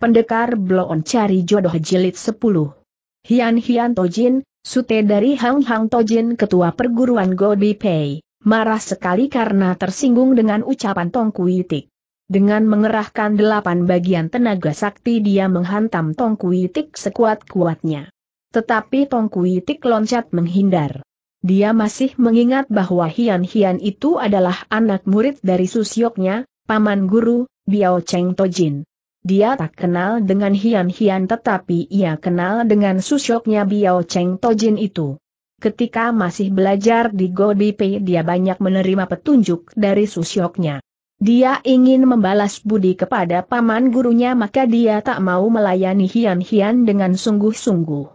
Pendekar Bloon Cari Jodoh Jilid 10 Hian Hian Tojin, sute dari Hang Hang Tojin Ketua Perguruan Gobi Pei, marah sekali karena tersinggung dengan ucapan Tong Kuitik. Dengan mengerahkan delapan bagian tenaga sakti dia menghantam Tong Kuitik sekuat-kuatnya. Tetapi Tong Kuitik loncat menghindar. Dia masih mengingat bahwa Hian Hian itu adalah anak murid dari susyoknya, paman guru, Biao Cheng Tojin. Dia tak kenal dengan Hian Hian tetapi ia kenal dengan susyoknya Biao Cheng Tojin itu. Ketika masih belajar di Godipe dia banyak menerima petunjuk dari susyoknya. Dia ingin membalas budi kepada paman gurunya maka dia tak mau melayani Hian Hian dengan sungguh-sungguh.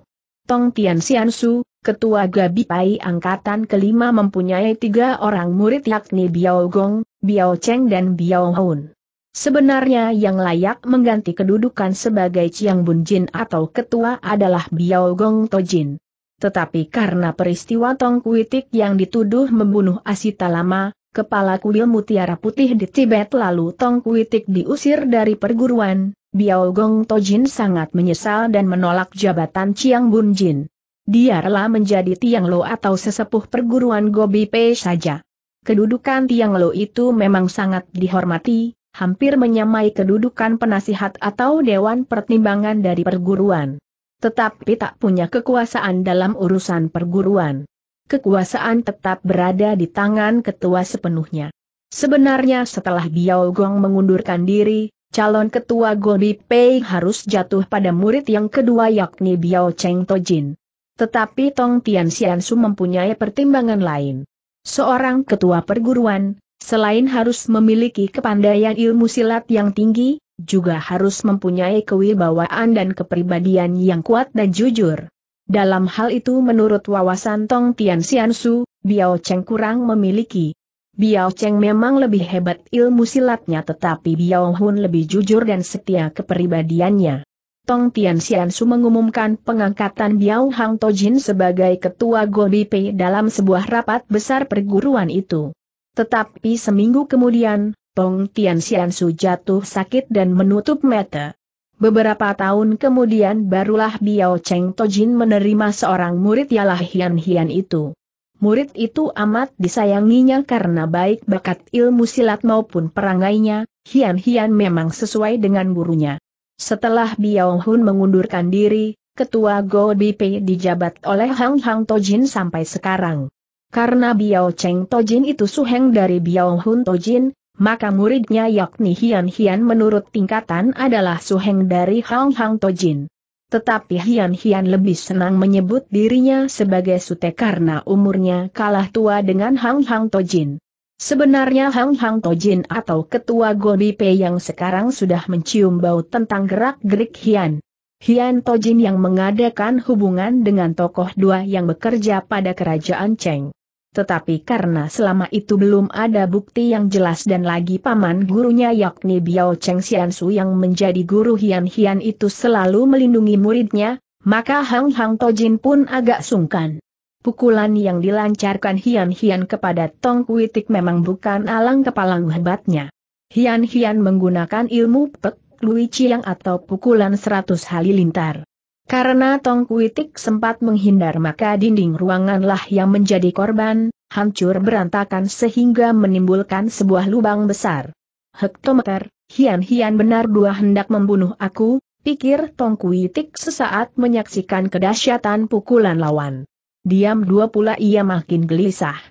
Tong Tian Xiansu, ketua Gabi Pai angkatan kelima mempunyai tiga orang murid yakni Biao Gong, Biao Cheng dan Biao Hun. Sebenarnya yang layak mengganti kedudukan sebagai Chiang Bun Jin atau ketua adalah Biao Gong Tojin. Tetapi karena peristiwa Tong Kuitik yang dituduh membunuh Asita Lama, kepala kuil Mutiara Putih di Tibet lalu Tong Kuitik diusir dari perguruan, Biao Gong Tojin sangat menyesal dan menolak jabatan Chiang Bun Jin. Dia rela menjadi Tiang Lo atau sesepuh perguruan Gobi Pei saja. Kedudukan Tiang Lo itu memang sangat dihormati, hampir menyamai kedudukan penasihat atau dewan pertimbangan dari perguruan. Tetapi tak punya kekuasaan dalam urusan perguruan. Kekuasaan tetap berada di tangan ketua sepenuhnya. Sebenarnya setelah Biao Gong mengundurkan diri, calon ketua Gobi Pei harus jatuh pada murid yang kedua yakni Biao Cheng Tojin. Tetapi Tong Tian Xiansu mempunyai pertimbangan lain. Seorang ketua perguruan, Selain harus memiliki kepandaian ilmu silat yang tinggi, juga harus mempunyai kewibawaan dan kepribadian yang kuat dan jujur. Dalam hal itu menurut wawasan Tong Tian Xiansu, Biao Cheng kurang memiliki. Biao Cheng memang lebih hebat ilmu silatnya tetapi Biao Hun lebih jujur dan setia kepribadiannya. Tong Tian Xiansu mengumumkan pengangkatan Biao Hang Tojin sebagai ketua Gobi Pei dalam sebuah rapat besar perguruan itu. Tetapi seminggu kemudian, Tong Tian Xiansu jatuh sakit dan menutup mata. Beberapa tahun kemudian barulah Biao Cheng Tojin menerima seorang murid ialah Hian Hian itu. Murid itu amat disayanginya karena baik bakat ilmu silat maupun perangainya, Hian Hian memang sesuai dengan gurunya. Setelah Biao Hun mengundurkan diri, ketua Go Bipe dijabat oleh Hang Hang Tojin sampai sekarang. Karena Biao Cheng Tojin itu suheng dari Biao Hun Tojin, maka muridnya yakni Hian Hian menurut tingkatan adalah suheng dari Hang Hang Tojin. Tetapi Hian Hian lebih senang menyebut dirinya sebagai sute karena umurnya kalah tua dengan Hang Hang Tojin. Sebenarnya Hang Hang Tojin atau ketua Gobi Pei yang sekarang sudah mencium bau tentang gerak-gerik Hian. Hian Tojin yang mengadakan hubungan dengan tokoh dua yang bekerja pada kerajaan Cheng tetapi karena selama itu belum ada bukti yang jelas dan lagi paman gurunya yakni Biao Cheng Xiansu yang menjadi guru Hian Hian itu selalu melindungi muridnya, maka Hang Hang Tojin pun agak sungkan. Pukulan yang dilancarkan Hian Hian kepada Tong Kuitik memang bukan alang kepalang hebatnya. Hian Hian menggunakan ilmu Pek Lui Chiang atau pukulan seratus halilintar. Karena Tong Kuitik sempat menghindar maka dinding ruanganlah yang menjadi korban, hancur berantakan sehingga menimbulkan sebuah lubang besar. Hektometer, hian-hian benar dua hendak membunuh aku, pikir Tong Kuitik sesaat menyaksikan kedahsyatan pukulan lawan. Diam dua pula ia makin gelisah.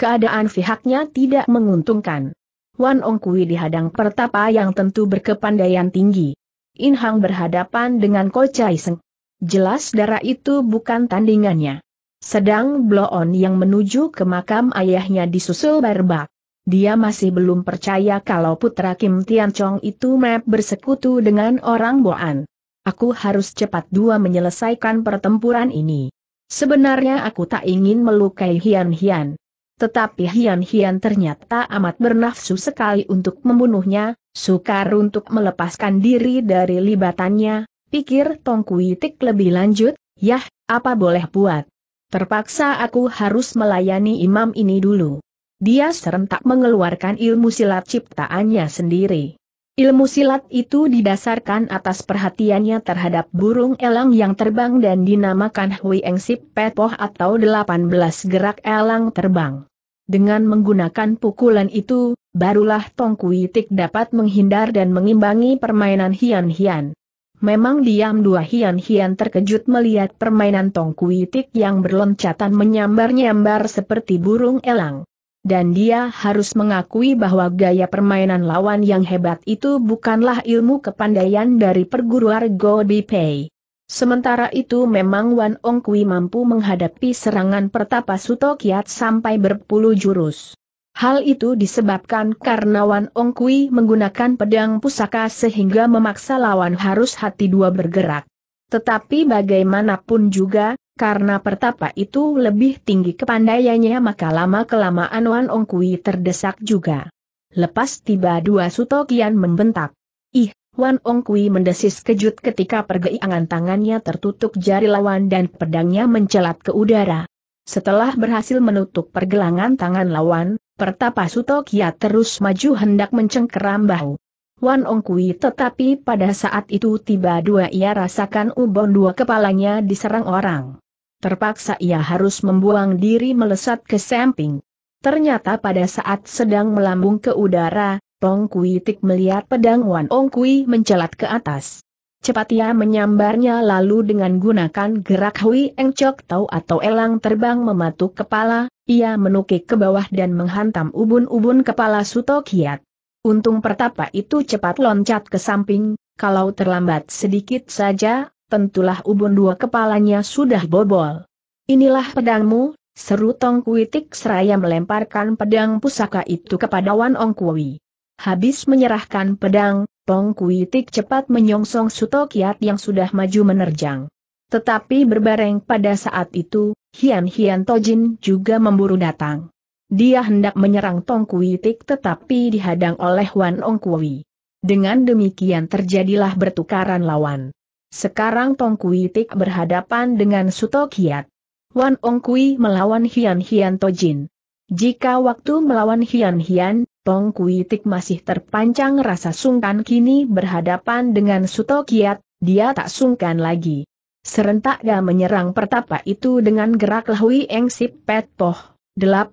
Keadaan pihaknya tidak menguntungkan. Wan Ong Kui dihadang pertapa yang tentu berkepandaian tinggi. Inhang berhadapan dengan Ko Chai Seng. Jelas darah itu bukan tandingannya. Sedang Bloon yang menuju ke makam ayahnya disusul berbak. Dia masih belum percaya kalau putra Kim Tian Chong itu map bersekutu dengan orang Boan. Aku harus cepat dua menyelesaikan pertempuran ini. Sebenarnya aku tak ingin melukai Hian Hian. Tetapi Hian Hian ternyata amat bernafsu sekali untuk membunuhnya, sukar untuk melepaskan diri dari libatannya, pikir Tong Kuitik lebih lanjut, yah, apa boleh buat. Terpaksa aku harus melayani imam ini dulu. Dia serentak mengeluarkan ilmu silat ciptaannya sendiri. Ilmu silat itu didasarkan atas perhatiannya terhadap burung elang yang terbang dan dinamakan Hui Eng Engsip Pepoh atau 18 gerak elang terbang. Dengan menggunakan pukulan itu, barulah Tong Kuitik dapat menghindar dan mengimbangi permainan hian-hian. Memang diam dua hian-hian terkejut melihat permainan Tong Kuitik yang berloncatan menyambar-nyambar seperti burung elang. Dan dia harus mengakui bahwa gaya permainan lawan yang hebat itu bukanlah ilmu kepandaian dari perguruan Go Bipei. Sementara itu memang Wan Ong Kui mampu menghadapi serangan pertapa Suto Kiat sampai berpuluh jurus. Hal itu disebabkan karena Wan Ong Kui menggunakan pedang pusaka sehingga memaksa lawan harus hati dua bergerak. Tetapi bagaimanapun juga, karena pertapa itu lebih tinggi kepandaiannya maka lama-kelamaan Wan Ong Kui terdesak juga. Lepas tiba dua Suto Kian membentak. Ih, Wan Ong Kui mendesis kejut ketika pergeiangan tangannya tertutup jari lawan dan pedangnya mencelat ke udara. Setelah berhasil menutup pergelangan tangan lawan, Pertapa Suto Kiat terus maju hendak mencengkeram bahu. Wan Ong Kui tetapi pada saat itu tiba dua ia rasakan ubon dua kepalanya diserang orang. Terpaksa ia harus membuang diri melesat ke samping. Ternyata pada saat sedang melambung ke udara, Tong Kui Tik melihat pedang Wan Ong Kui mencelat ke atas. Cepat ia menyambarnya lalu dengan gunakan gerak Hui Eng Chok Tau atau elang terbang mematuk kepala, ia menukik ke bawah dan menghantam ubun-ubun kepala Suto Kiat. Untung pertapa itu cepat loncat ke samping, kalau terlambat sedikit saja, tentulah ubun dua kepalanya sudah bobol. Inilah pedangmu, seru Tong Kuitik seraya melemparkan pedang pusaka itu kepada Wan Ong Kui. Habis menyerahkan pedang, Pong Kui Tik cepat menyongsong Suto Kiat yang sudah maju menerjang. Tetapi berbareng pada saat itu, Hian Hian Tojin juga memburu datang. Dia hendak menyerang Tong Kui Tik tetapi dihadang oleh Wan Ong Kui. Dengan demikian terjadilah bertukaran lawan. Sekarang Tong Kui Tik berhadapan dengan Suto Kiat. Wan Ong Kui melawan Hian Hian Tojin. Jika waktu melawan Hian Hian, Pong Kuitik masih terpancang rasa sungkan kini berhadapan dengan Suto Kiat, dia tak sungkan lagi. Serentak dia menyerang pertapa itu dengan gerak lahui engsip pet poh, 18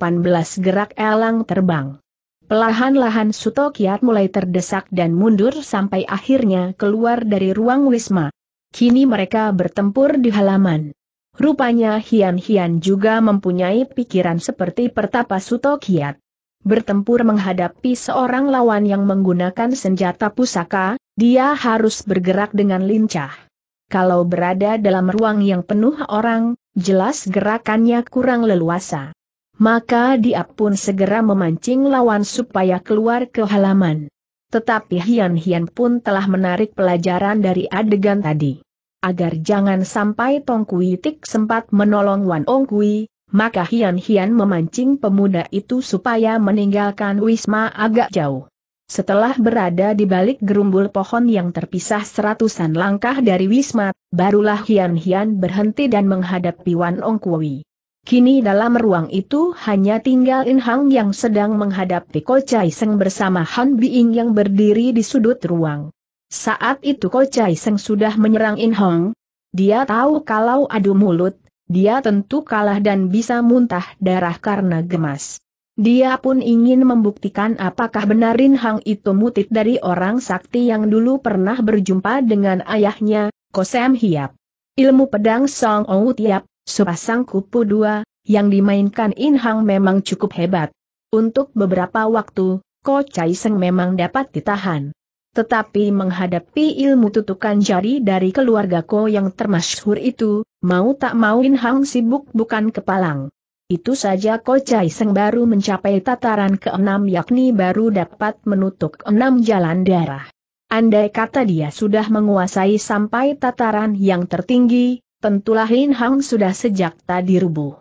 gerak elang terbang. Pelahan-lahan Suto Kiat mulai terdesak dan mundur sampai akhirnya keluar dari ruang Wisma. Kini mereka bertempur di halaman. Rupanya Hian Hian juga mempunyai pikiran seperti pertapa Suto Kiat bertempur menghadapi seorang lawan yang menggunakan senjata pusaka, dia harus bergerak dengan lincah. Kalau berada dalam ruang yang penuh orang, jelas gerakannya kurang leluasa. Maka dia pun segera memancing lawan supaya keluar ke halaman. Tetapi Hian Hian pun telah menarik pelajaran dari adegan tadi. Agar jangan sampai Tong Kui Tik sempat menolong Wan Ong Kui, maka Hian Hian memancing pemuda itu supaya meninggalkan Wisma agak jauh. Setelah berada di balik gerumbul pohon yang terpisah seratusan langkah dari Wisma, barulah Hian Hian berhenti dan menghadapi Wan Ong Kui. Kini dalam ruang itu hanya tinggal In Hang yang sedang menghadapi Ko Chai Seng bersama Han Biing yang berdiri di sudut ruang. Saat itu Ko Chai Seng sudah menyerang In Hang. Dia tahu kalau adu mulut, dia tentu kalah dan bisa muntah darah karena gemas. Dia pun ingin membuktikan apakah benar Rin Hang itu mutit dari orang sakti yang dulu pernah berjumpa dengan ayahnya, Kosem Hiap. Ilmu pedang Song Ou Tiap, sepasang kupu dua, yang dimainkan In Hang memang cukup hebat. Untuk beberapa waktu, Ko Chai Seng memang dapat ditahan. Tetapi menghadapi ilmu tutukan jari dari keluarga Ko yang termasyhur itu, mau tak mau In Hang sibuk bukan kepalang. Itu saja Ko Chai Seng baru mencapai tataran keenam yakni baru dapat menutup enam jalan darah. Andai kata dia sudah menguasai sampai tataran yang tertinggi, tentulah In Hang sudah sejak tadi rubuh.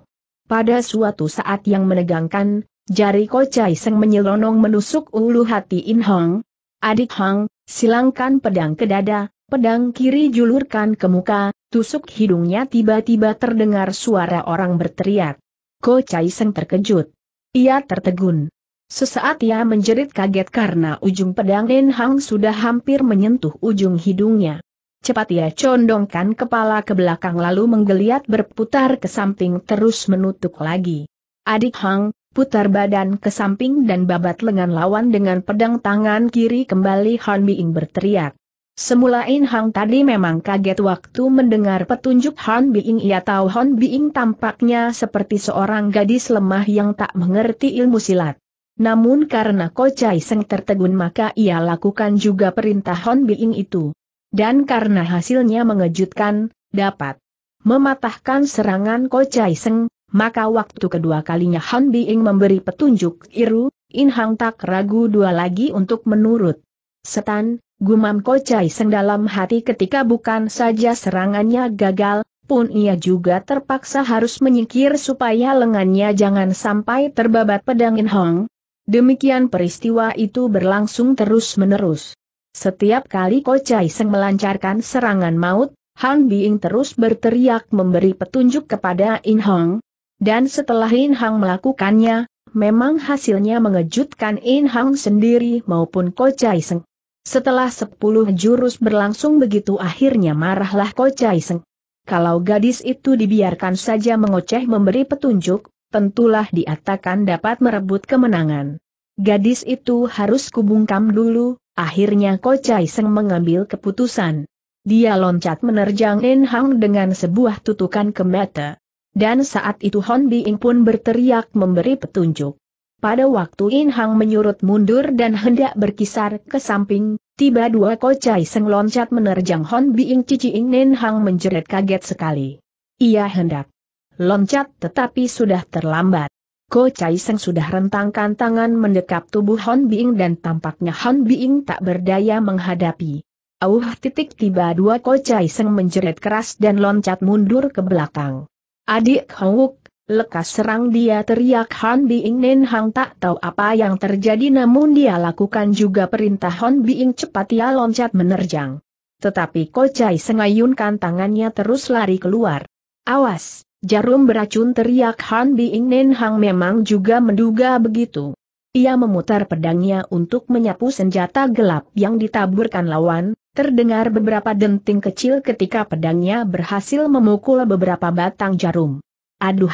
Pada suatu saat yang menegangkan, jari Ko Chai Seng menyelonong menusuk ulu hati In Hang, Adik Hang, silangkan pedang ke dada, pedang kiri julurkan ke muka, tusuk hidungnya tiba-tiba terdengar suara orang berteriak. Ko Chai Seng terkejut. Ia tertegun. Sesaat ia menjerit kaget karena ujung pedang Nen Hang sudah hampir menyentuh ujung hidungnya. Cepat ia condongkan kepala ke belakang lalu menggeliat berputar ke samping terus menutup lagi. Adik Hang, putar badan ke samping dan babat lengan lawan dengan pedang tangan kiri kembali Han Biing berteriak. Semula In Hang tadi memang kaget waktu mendengar petunjuk Han Biing ia tahu Han Biing tampaknya seperti seorang gadis lemah yang tak mengerti ilmu silat. Namun karena Chai Seng tertegun maka ia lakukan juga perintah Han Biing itu. Dan karena hasilnya mengejutkan, dapat mematahkan serangan Chai Seng, maka waktu kedua kalinya Han Biing memberi petunjuk Iru, In Hang tak ragu dua lagi untuk menurut. Setan, gumam Kocai Seng dalam hati ketika bukan saja serangannya gagal, pun ia juga terpaksa harus menyingkir supaya lengannya jangan sampai terbabat pedang In Hang. Demikian peristiwa itu berlangsung terus-menerus. Setiap kali Ko Chai Seng melancarkan serangan maut, Han Bing terus berteriak memberi petunjuk kepada In Hong, dan setelah In Hang melakukannya, memang hasilnya mengejutkan In Hang sendiri maupun Ko Chai Seng. Setelah sepuluh jurus berlangsung begitu akhirnya marahlah Ko Chai Seng. Kalau gadis itu dibiarkan saja mengoceh memberi petunjuk, tentulah diatakan dapat merebut kemenangan. Gadis itu harus kubungkam dulu, akhirnya Ko Chai Seng mengambil keputusan. Dia loncat menerjang In Hang dengan sebuah tutukan ke mata. Dan saat itu Hon Biing pun berteriak memberi petunjuk. Pada waktu In Hang menyurut mundur dan hendak berkisar ke samping, tiba dua kocai seng loncat menerjang Hon Biing Cici In Nen Hang menjerit kaget sekali. Ia hendak loncat tetapi sudah terlambat. Kocai seng sudah rentangkan tangan mendekap tubuh Hon Biing dan tampaknya Hon Biing tak berdaya menghadapi. Auh titik tiba dua kocai seng menjerit keras dan loncat mundur ke belakang. Adik Hongwuk, lekas serang dia teriak Han Biing Nen Hang tak tahu apa yang terjadi namun dia lakukan juga perintah Han Biing cepat ia loncat menerjang. Tetapi Kocai sengayunkan tangannya terus lari keluar. Awas, jarum beracun teriak Han Biing Nen Hang memang juga menduga begitu. Ia memutar pedangnya untuk menyapu senjata gelap yang ditaburkan lawan, Terdengar beberapa denting kecil ketika pedangnya berhasil memukul beberapa batang jarum. Aduh!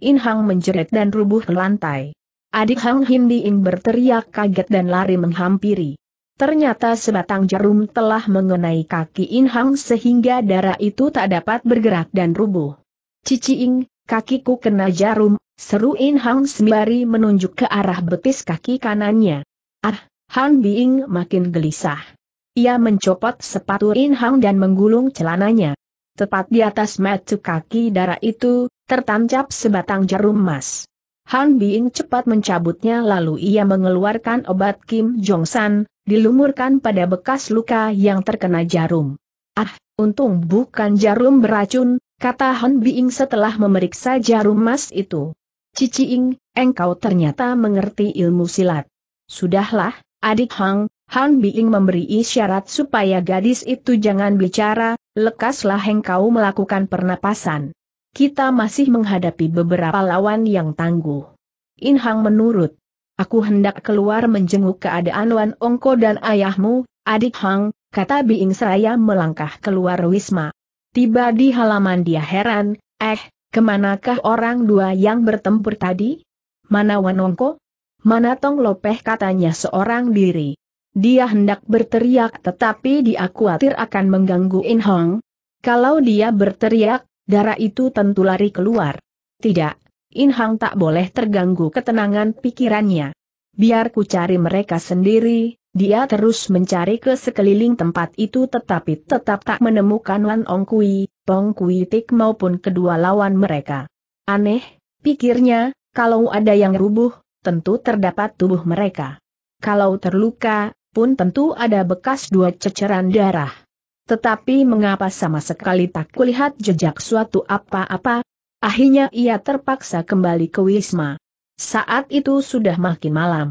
In Hang menjerit dan rubuh ke lantai. Adik Hang Hin Ing berteriak kaget dan lari menghampiri. Ternyata sebatang jarum telah mengenai kaki In Hang sehingga darah itu tak dapat bergerak dan rubuh. Cici Ing, kakiku kena jarum, seru In Hang sembari menunjuk ke arah betis kaki kanannya. Ah, Han Biing makin gelisah. Ia mencopot sepatu Hang dan menggulung celananya. Tepat di atas metu kaki darah itu, tertancap sebatang jarum emas. Han Bin cepat mencabutnya lalu ia mengeluarkan obat Kim Jong San, dilumurkan pada bekas luka yang terkena jarum. Ah, untung bukan jarum beracun, kata Han Bin setelah memeriksa jarum emas itu. Ciciing, engkau ternyata mengerti ilmu silat. Sudahlah, adik Hang, Han Biing memberi isyarat supaya gadis itu jangan bicara, lekaslah engkau melakukan pernapasan. Kita masih menghadapi beberapa lawan yang tangguh. In Hang menurut, aku hendak keluar menjenguk keadaan Wan Ongko dan ayahmu, adik Hang, kata Biing seraya melangkah keluar Wisma. Tiba di halaman dia heran, eh, kemanakah orang dua yang bertempur tadi? Mana Wan Ongko? Mana Tong Lopeh katanya seorang diri. Dia hendak berteriak tetapi dia khawatir akan mengganggu In Hong. Kalau dia berteriak, darah itu tentu lari keluar. Tidak, In Hong tak boleh terganggu ketenangan pikirannya. Biar ku cari mereka sendiri, dia terus mencari ke sekeliling tempat itu tetapi tetap tak menemukan Wan Ong Kui, Pong Kui Tik maupun kedua lawan mereka. Aneh, pikirnya, kalau ada yang rubuh, tentu terdapat tubuh mereka. Kalau terluka, pun tentu ada bekas dua ceceran darah. Tetapi mengapa sama sekali tak kulihat jejak suatu apa-apa? Akhirnya ia terpaksa kembali ke Wisma. Saat itu sudah makin malam.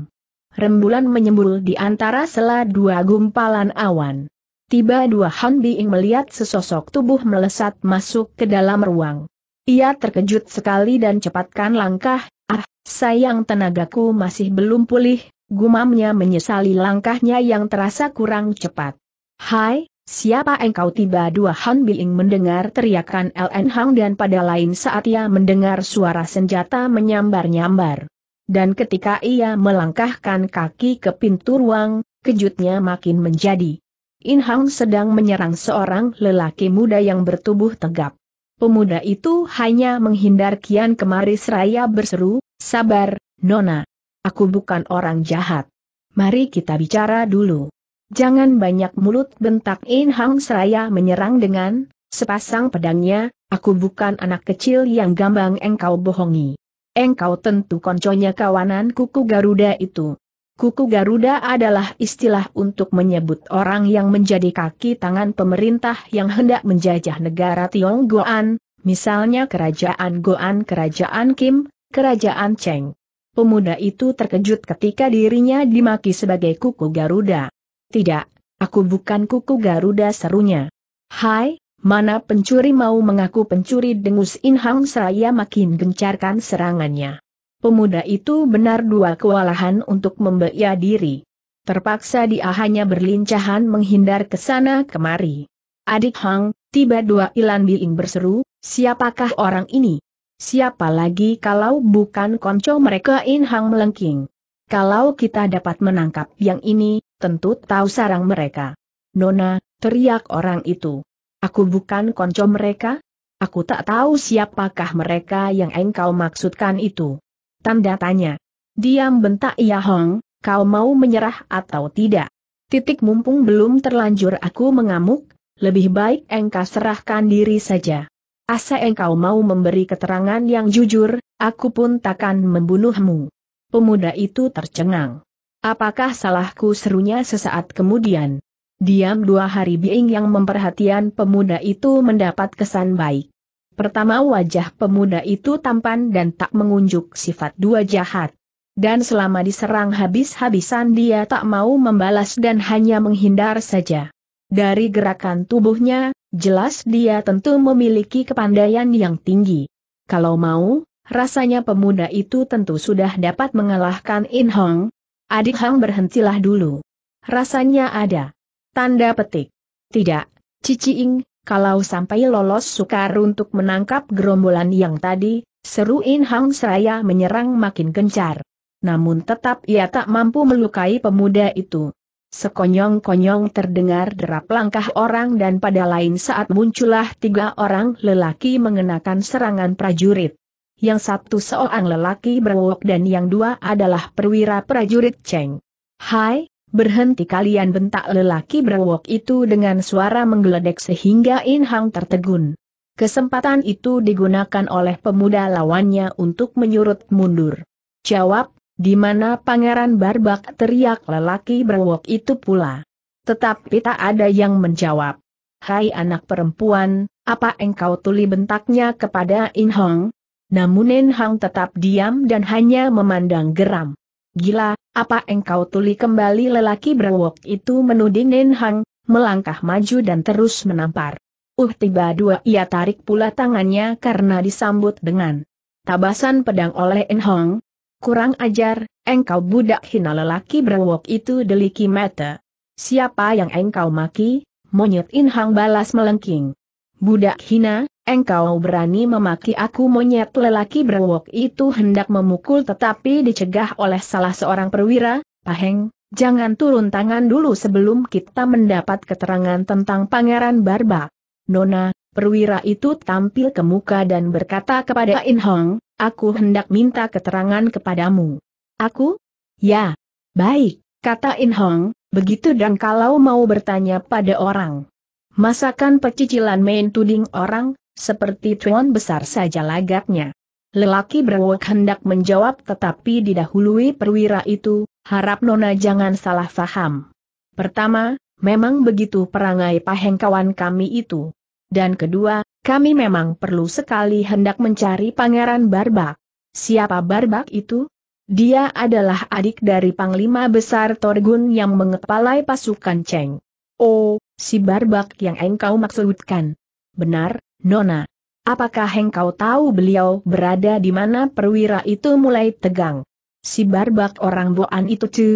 Rembulan menyembul di antara sela dua gumpalan awan. Tiba dua Han Biing melihat sesosok tubuh melesat masuk ke dalam ruang. Ia terkejut sekali dan cepatkan langkah, ah, sayang tenagaku masih belum pulih, Gumamnya menyesali langkahnya yang terasa kurang cepat. Hai, siapa engkau tiba dua Han Biing mendengar teriakan LN Hang dan pada lain saat ia mendengar suara senjata menyambar-nyambar. Dan ketika ia melangkahkan kaki ke pintu ruang, kejutnya makin menjadi. In Hang sedang menyerang seorang lelaki muda yang bertubuh tegap. Pemuda itu hanya menghindar kian kemari seraya berseru, sabar, Nona. Aku bukan orang jahat. Mari kita bicara dulu. Jangan banyak mulut bentak In Hang Seraya menyerang dengan sepasang pedangnya, aku bukan anak kecil yang gampang engkau bohongi. Engkau tentu konconya kawanan kuku Garuda itu. Kuku Garuda adalah istilah untuk menyebut orang yang menjadi kaki tangan pemerintah yang hendak menjajah negara Tionggoan, misalnya Kerajaan Goan Kerajaan Kim, Kerajaan Cheng. Pemuda itu terkejut ketika dirinya dimaki sebagai kuku Garuda. Tidak, aku bukan kuku Garuda serunya. Hai, mana pencuri mau mengaku pencuri dengus Inhang Seraya makin gencarkan serangannya. Pemuda itu benar dua kewalahan untuk membeya diri. Terpaksa dia hanya berlincahan menghindar ke sana kemari. Adik Hang, tiba dua Ilan Biing berseru, siapakah orang ini? Siapa lagi kalau bukan konco mereka In Hang melengking. Kalau kita dapat menangkap yang ini, tentu tahu sarang mereka. Nona, teriak orang itu. Aku bukan konco mereka? Aku tak tahu siapakah mereka yang engkau maksudkan itu. Tanda tanya. Diam bentak Ya Hong, kau mau menyerah atau tidak? Titik mumpung belum terlanjur aku mengamuk, lebih baik engkau serahkan diri saja. Asa engkau mau memberi keterangan yang jujur, aku pun takkan membunuhmu. Pemuda itu tercengang. Apakah salahku serunya sesaat kemudian? Diam dua hari Bing yang memperhatian pemuda itu mendapat kesan baik. Pertama wajah pemuda itu tampan dan tak mengunjuk sifat dua jahat. Dan selama diserang habis-habisan dia tak mau membalas dan hanya menghindar saja. Dari gerakan tubuhnya, Jelas dia tentu memiliki kepandaian yang tinggi. Kalau mau, rasanya pemuda itu tentu sudah dapat mengalahkan In Hong. Adik Hong berhentilah dulu. Rasanya ada. Tanda petik. Tidak, Cici Ing, kalau sampai lolos sukar untuk menangkap gerombolan yang tadi, seru In Hong seraya menyerang makin gencar. Namun tetap ia tak mampu melukai pemuda itu. Sekonyong-konyong terdengar derap langkah orang dan pada lain saat muncullah tiga orang lelaki mengenakan serangan prajurit. Yang satu seorang lelaki berwok dan yang dua adalah perwira prajurit Cheng. Hai, berhenti kalian bentak lelaki berwok itu dengan suara menggeledek sehingga In Hang tertegun. Kesempatan itu digunakan oleh pemuda lawannya untuk menyurut mundur. Jawab di mana Pangeran Barbak teriak lelaki berwok itu pula. Tetapi tak ada yang menjawab. Hai anak perempuan, apa engkau tuli bentaknya kepada In Hong? Namun In Hong tetap diam dan hanya memandang geram. Gila, apa engkau tuli kembali lelaki berwok itu menuding In Hong, melangkah maju dan terus menampar. Uh tiba dua ia tarik pula tangannya karena disambut dengan tabasan pedang oleh In Hong, Kurang ajar, engkau budak hina lelaki berwok itu deliki mata. Siapa yang engkau maki? Monyet Inhang balas melengking. Budak hina, engkau berani memaki aku monyet lelaki berwok itu hendak memukul tetapi dicegah oleh salah seorang perwira, Paheng, jangan turun tangan dulu sebelum kita mendapat keterangan tentang Pangeran Barba. Nona, perwira itu tampil ke muka dan berkata kepada Inhong, Aku hendak minta keterangan kepadamu. Aku? Ya. Baik, kata In Hong, begitu dan kalau mau bertanya pada orang. Masakan pecicilan main tuding orang, seperti tuan besar saja lagaknya. Lelaki berwok hendak menjawab tetapi didahului perwira itu, harap Nona jangan salah faham. Pertama, memang begitu perangai pahengkawan kami itu. Dan kedua, kami memang perlu sekali hendak mencari Pangeran Barbak. Siapa Barbak itu? Dia adalah adik dari Panglima Besar Torgun yang mengepalai pasukan Cheng. Oh, si Barbak yang engkau maksudkan. Benar, Nona. Apakah engkau tahu beliau berada di mana perwira itu mulai tegang? Si Barbak orang Boan itu cu,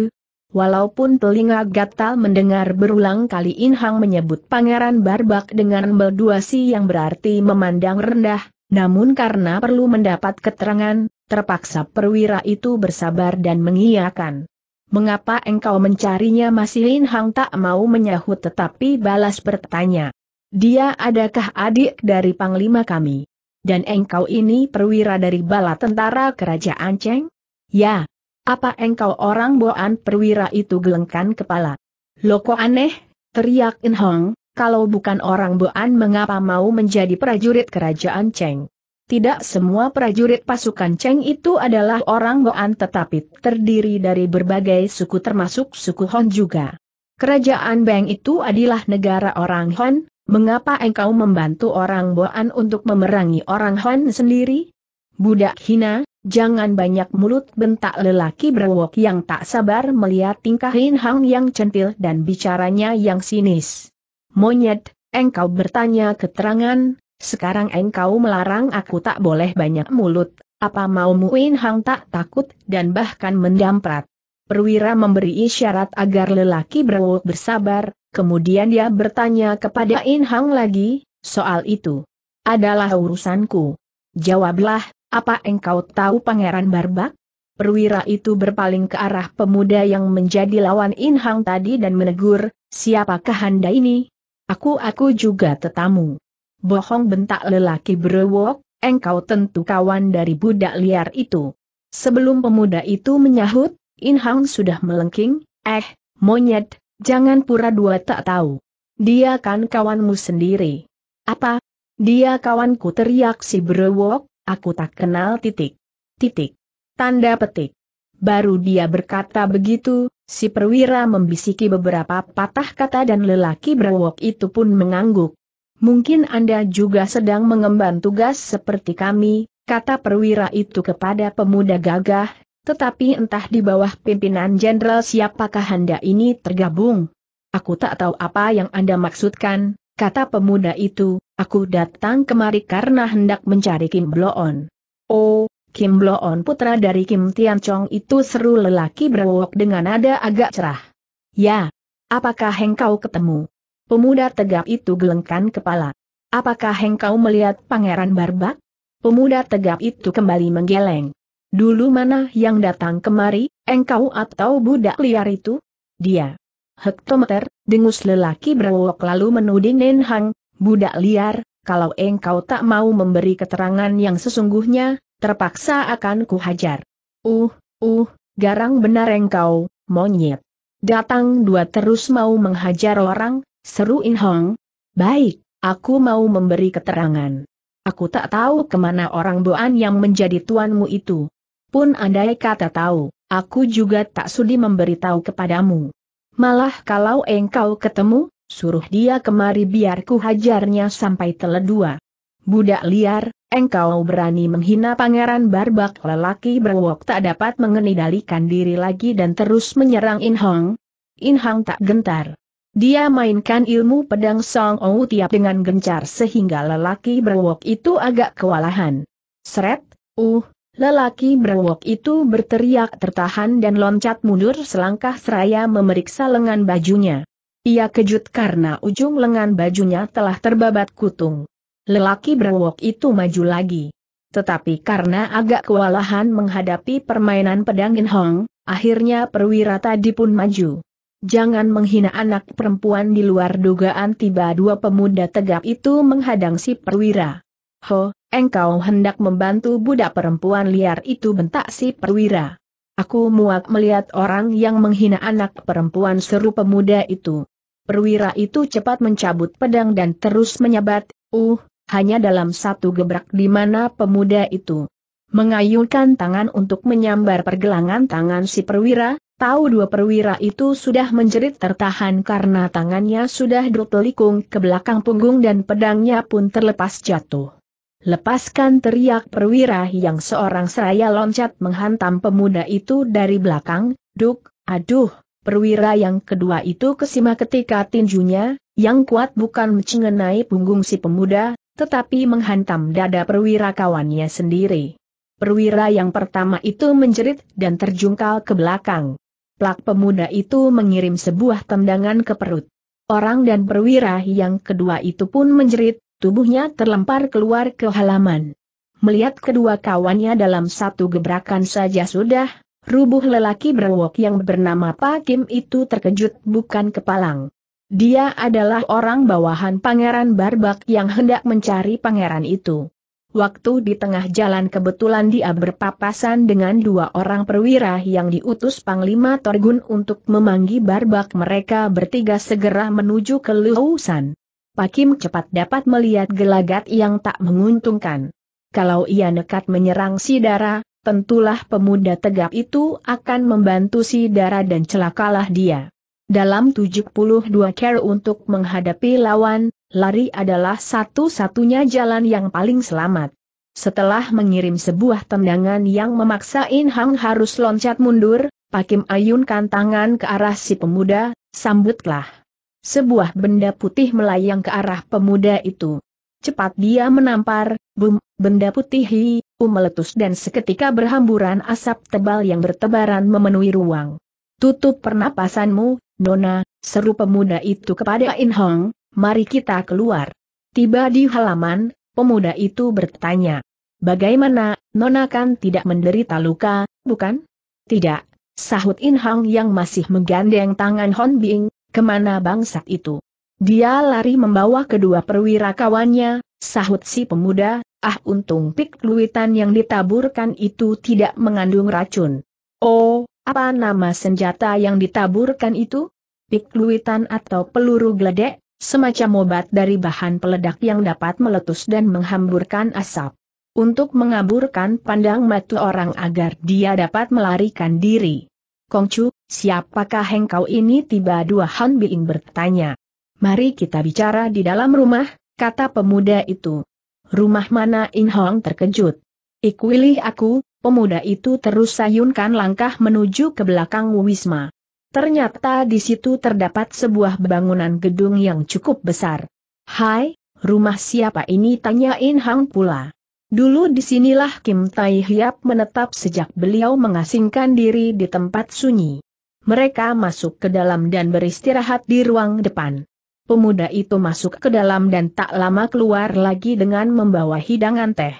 Walaupun telinga gatal mendengar berulang kali Inhang menyebut Pangeran Barbak dengan belduasi yang berarti memandang rendah, namun karena perlu mendapat keterangan, terpaksa perwira itu bersabar dan mengiyakan. Mengapa engkau mencarinya masih Inhang tak mau menyahut tetapi balas bertanya. Dia adakah adik dari Panglima kami? Dan engkau ini perwira dari bala tentara kerajaan Cheng? Ya, apa engkau orang boan perwira itu gelengkan kepala? Loko aneh, teriak In Hong, kalau bukan orang boan mengapa mau menjadi prajurit kerajaan Cheng? Tidak semua prajurit pasukan Cheng itu adalah orang boan tetapi terdiri dari berbagai suku termasuk suku Hon juga. Kerajaan Beng itu adalah negara orang Hon, mengapa engkau membantu orang Boan untuk memerangi orang Hon sendiri? Budak hina, jangan banyak mulut bentak lelaki berwok yang tak sabar melihat tingkah Hin Hang yang centil dan bicaranya yang sinis. Monyet, engkau bertanya keterangan, sekarang engkau melarang aku tak boleh banyak mulut, apa maumu Hin Hang tak takut dan bahkan mendamprat. Perwira memberi isyarat agar lelaki berwok bersabar, kemudian dia bertanya kepada Hin Hang lagi, soal itu adalah urusanku. Jawablah, apa engkau tahu Pangeran Barbak? Perwira itu berpaling ke arah pemuda yang menjadi lawan Inhang tadi dan menegur, siapakah Anda ini? Aku-aku juga tetamu. Bohong bentak lelaki berewok, engkau tentu kawan dari budak liar itu. Sebelum pemuda itu menyahut, Inhang sudah melengking, eh, monyet, jangan pura dua tak tahu. Dia kan kawanmu sendiri. Apa? Dia kawanku teriak si berewok, Aku tak kenal titik. Titik. Tanda petik. Baru dia berkata begitu, si perwira membisiki beberapa patah kata dan lelaki berwok itu pun mengangguk. Mungkin Anda juga sedang mengemban tugas seperti kami, kata perwira itu kepada pemuda gagah, tetapi entah di bawah pimpinan jenderal siapakah Anda ini tergabung. Aku tak tahu apa yang Anda maksudkan, kata pemuda itu, Aku datang kemari karena hendak mencari Kim Bloon. Oh, Kim Bloon putra dari Kim Tian Chong itu seru lelaki berwok dengan nada agak cerah. Ya, apakah engkau ketemu? Pemuda tegap itu gelengkan kepala. Apakah engkau melihat pangeran barbak? Pemuda tegap itu kembali menggeleng. Dulu mana yang datang kemari, engkau atau budak liar itu? Dia. Hektometer, dengus lelaki berwok lalu menuding Nen Hang, Budak liar, kalau engkau tak mau memberi keterangan yang sesungguhnya, terpaksa akan kuhajar. Uh, uh, garang benar engkau, monyet. Datang dua terus mau menghajar orang, seru In Hong. Baik, aku mau memberi keterangan. Aku tak tahu kemana orang Boan yang menjadi tuanmu itu. Pun andai kata tahu, aku juga tak sudi memberitahu kepadamu. Malah kalau engkau ketemu, Suruh dia kemari biar ku hajarnya sampai teledua. Budak liar, engkau berani menghina pangeran barbak lelaki berwok tak dapat mengendalikan diri lagi dan terus menyerang Inhong. Inhong tak gentar. Dia mainkan ilmu pedang Song Ou tiap dengan gencar sehingga lelaki berwok itu agak kewalahan. Seret, uh, lelaki berwok itu berteriak tertahan dan loncat mundur selangkah seraya memeriksa lengan bajunya. Ia kejut karena ujung lengan bajunya telah terbabat kutung. Lelaki berwok itu maju lagi. Tetapi karena agak kewalahan menghadapi permainan pedang In Hong, akhirnya perwira tadi pun maju. Jangan menghina anak perempuan di luar dugaan tiba dua pemuda tegap itu menghadang si perwira. Ho, engkau hendak membantu budak perempuan liar itu bentak si perwira. Aku muak melihat orang yang menghina anak perempuan seru pemuda itu. Perwira itu cepat mencabut pedang dan terus menyabat, uh, hanya dalam satu gebrak di mana pemuda itu mengayunkan tangan untuk menyambar pergelangan tangan si perwira, tahu dua perwira itu sudah menjerit tertahan karena tangannya sudah drotelikung ke belakang punggung dan pedangnya pun terlepas jatuh. Lepaskan teriak perwira yang seorang seraya loncat menghantam pemuda itu dari belakang, duk, aduh, Perwira yang kedua itu kesima ketika tinjunya, yang kuat bukan mengenai punggung si pemuda, tetapi menghantam dada perwira kawannya sendiri. Perwira yang pertama itu menjerit dan terjungkal ke belakang. Plak pemuda itu mengirim sebuah tendangan ke perut. Orang dan perwira yang kedua itu pun menjerit, tubuhnya terlempar keluar ke halaman. Melihat kedua kawannya dalam satu gebrakan saja sudah Rubuh lelaki berwok yang bernama Pak Kim itu terkejut bukan kepalang. Dia adalah orang bawahan Pangeran Barbak yang hendak mencari pangeran itu. Waktu di tengah jalan kebetulan dia berpapasan dengan dua orang perwira yang diutus Panglima Torgun untuk memanggi barbak mereka bertiga segera menuju ke Luusan. Pakim cepat dapat melihat gelagat yang tak menguntungkan. Kalau ia nekat menyerang si darah, tentulah pemuda tegap itu akan membantu si darah dan celakalah dia. Dalam 72 care untuk menghadapi lawan, lari adalah satu-satunya jalan yang paling selamat. Setelah mengirim sebuah tendangan yang memaksa In Hang harus loncat mundur, Pakim ayunkan tangan ke arah si pemuda, sambutlah. Sebuah benda putih melayang ke arah pemuda itu. Cepat dia menampar, bum, benda putih um meletus dan seketika berhamburan asap tebal yang bertebaran memenuhi ruang. Tutup pernapasanmu, Nona, seru pemuda itu kepada In Hong, mari kita keluar. Tiba di halaman, pemuda itu bertanya. Bagaimana, Nona kan tidak menderita luka, bukan? Tidak, sahut In Hong yang masih menggandeng tangan Hon Bing, kemana bangsat itu? Dia lari membawa kedua perwira kawannya, sahut si pemuda, Ah untung pik luitan yang ditaburkan itu tidak mengandung racun. Oh, apa nama senjata yang ditaburkan itu? Pik luitan atau peluru geledek, semacam obat dari bahan peledak yang dapat meletus dan menghamburkan asap. Untuk mengaburkan pandang mata orang agar dia dapat melarikan diri. Kongcu, siapakah engkau ini tiba dua Han Bing bertanya. Mari kita bicara di dalam rumah, kata pemuda itu rumah mana In Hong terkejut. Ikwilih aku, pemuda itu terus sayunkan langkah menuju ke belakang Wisma. Ternyata di situ terdapat sebuah bangunan gedung yang cukup besar. Hai, rumah siapa ini tanya In Hang pula. Dulu disinilah Kim Tai Hiap menetap sejak beliau mengasingkan diri di tempat sunyi. Mereka masuk ke dalam dan beristirahat di ruang depan pemuda itu masuk ke dalam dan tak lama keluar lagi dengan membawa hidangan teh.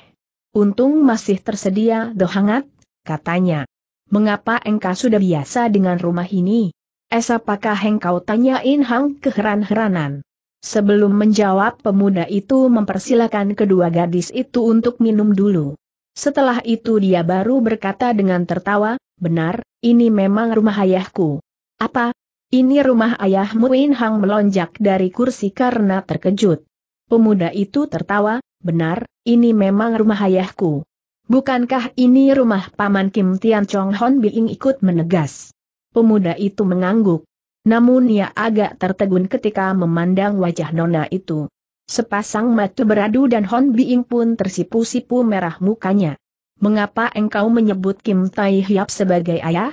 Untung masih tersedia doh hangat, katanya. Mengapa engkau sudah biasa dengan rumah ini? Es apakah engkau tanyain Hang keheran-heranan? Sebelum menjawab pemuda itu mempersilahkan kedua gadis itu untuk minum dulu. Setelah itu dia baru berkata dengan tertawa, benar, ini memang rumah ayahku. Apa, ini rumah ayahmu Win Hang melonjak dari kursi karena terkejut. Pemuda itu tertawa, benar, ini memang rumah ayahku. Bukankah ini rumah Paman Kim Tian Chong Hon Biing ikut menegas. Pemuda itu mengangguk. Namun ia agak tertegun ketika memandang wajah nona itu. Sepasang mata beradu dan Hon Biing pun tersipu-sipu merah mukanya. Mengapa engkau menyebut Kim Tai Hiap sebagai ayah?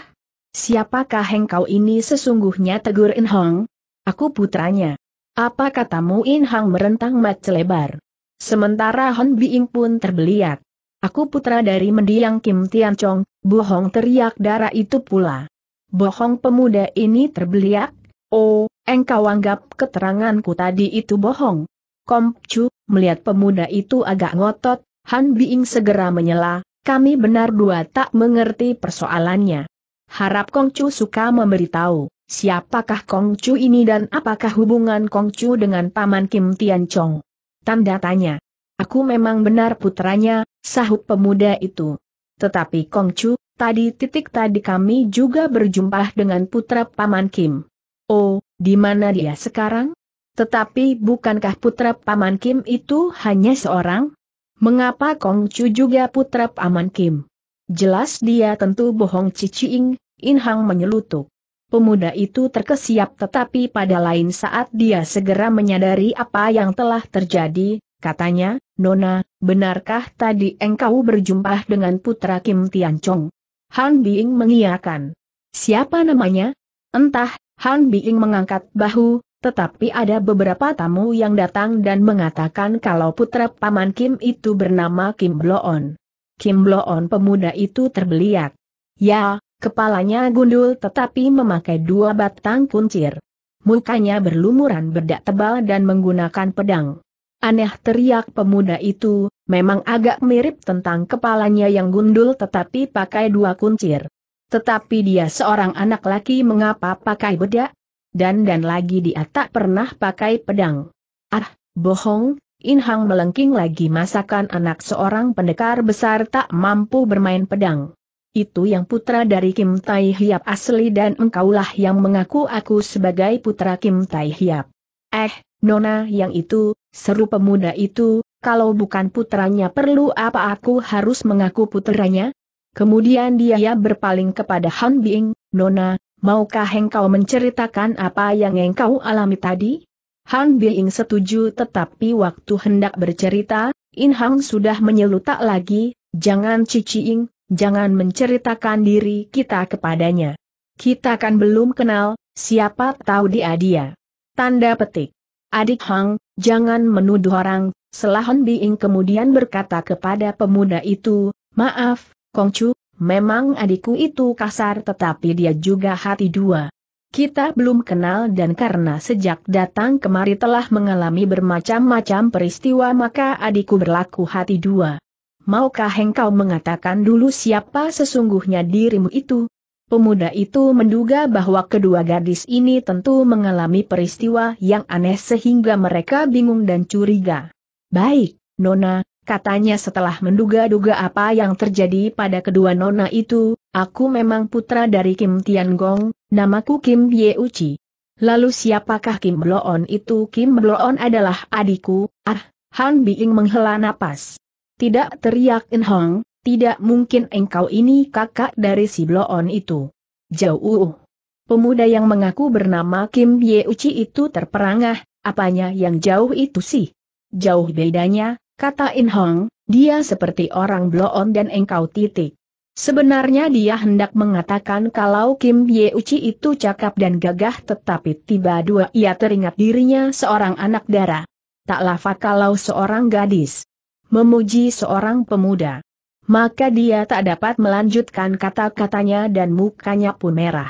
Siapakah engkau ini sesungguhnya tegur In Hong? Aku putranya. Apa katamu In Hang merentang mat lebar. Sementara Hon Biing pun terbeliak. Aku putra dari mendiang Kim Tian Chong, bohong teriak darah itu pula. Bohong pemuda ini terbeliak, oh, engkau anggap keteranganku tadi itu bohong. Komcu, melihat pemuda itu agak ngotot, Han Biing segera menyela, kami benar dua tak mengerti persoalannya. Harap Kong Chu suka memberitahu, siapakah Kong Chu ini dan apakah hubungan Kong Chu dengan Paman Kim Tian Chong. Tanda tanya. Aku memang benar putranya, sahut pemuda itu. Tetapi Kong Chu, tadi titik tadi kami juga berjumpa dengan putra Paman Kim. Oh, di mana dia sekarang? Tetapi bukankah putra Paman Kim itu hanya seorang? Mengapa Kong Chu juga putra Paman Kim? Jelas dia tentu bohong ciciing, Inhang menyelutuk. Pemuda itu terkesiap tetapi pada lain saat dia segera menyadari apa yang telah terjadi, katanya, Nona, benarkah tadi engkau berjumpa dengan putra Kim Tianchong? Han Bing mengiakan. Siapa namanya? Entah, Han Bing mengangkat bahu, tetapi ada beberapa tamu yang datang dan mengatakan kalau putra Paman Kim itu bernama Kim Bloon. Kim on pemuda itu terbeliak. Ya, kepalanya gundul tetapi memakai dua batang kuncir. Mukanya berlumuran bedak tebal dan menggunakan pedang. Aneh teriak pemuda itu, memang agak mirip tentang kepalanya yang gundul tetapi pakai dua kuncir. Tetapi dia seorang anak laki mengapa pakai bedak? Dan dan lagi dia tak pernah pakai pedang. Ah, bohong, Inhang melengking lagi masakan anak seorang pendekar besar tak mampu bermain pedang. Itu yang putra dari Kim Tai Hiap asli dan engkaulah yang mengaku aku sebagai putra Kim Tai Hiap. Eh, Nona yang itu, seru pemuda itu, kalau bukan putranya perlu apa aku harus mengaku putranya? Kemudian dia berpaling kepada Han Bing, Nona, maukah engkau menceritakan apa yang engkau alami tadi? Hang Bing setuju tetapi waktu hendak bercerita, In Hang sudah menyelutak lagi, jangan ciciing, jangan menceritakan diri kita kepadanya. Kita kan belum kenal, siapa tahu dia dia. Tanda petik. Adik Hang, jangan menuduh orang, selah Han Bing kemudian berkata kepada pemuda itu, maaf, Kongcu, memang adikku itu kasar tetapi dia juga hati dua kita belum kenal dan karena sejak datang kemari telah mengalami bermacam-macam peristiwa maka adikku berlaku hati dua. Maukah engkau mengatakan dulu siapa sesungguhnya dirimu itu? Pemuda itu menduga bahwa kedua gadis ini tentu mengalami peristiwa yang aneh sehingga mereka bingung dan curiga. Baik, Nona, katanya setelah menduga-duga apa yang terjadi pada kedua nona itu, aku memang putra dari Kim Tian Gong, namaku Kim Ye Uchi. Lalu siapakah Kim Bloon itu? Kim Bloon adalah adikku, ah, Han Biing menghela napas. Tidak teriak In Hong, tidak mungkin engkau ini kakak dari si Bloon itu. Jauh. Pemuda yang mengaku bernama Kim Ye Uchi itu terperangah, apanya yang jauh itu sih? Jauh bedanya, Kata In Hong, dia seperti orang bloon dan engkau titik. Sebenarnya dia hendak mengatakan kalau Kim Ye Uchi itu cakap dan gagah tetapi tiba dua ia teringat dirinya seorang anak darah. Tak lafa kalau seorang gadis memuji seorang pemuda. Maka dia tak dapat melanjutkan kata-katanya dan mukanya pun merah.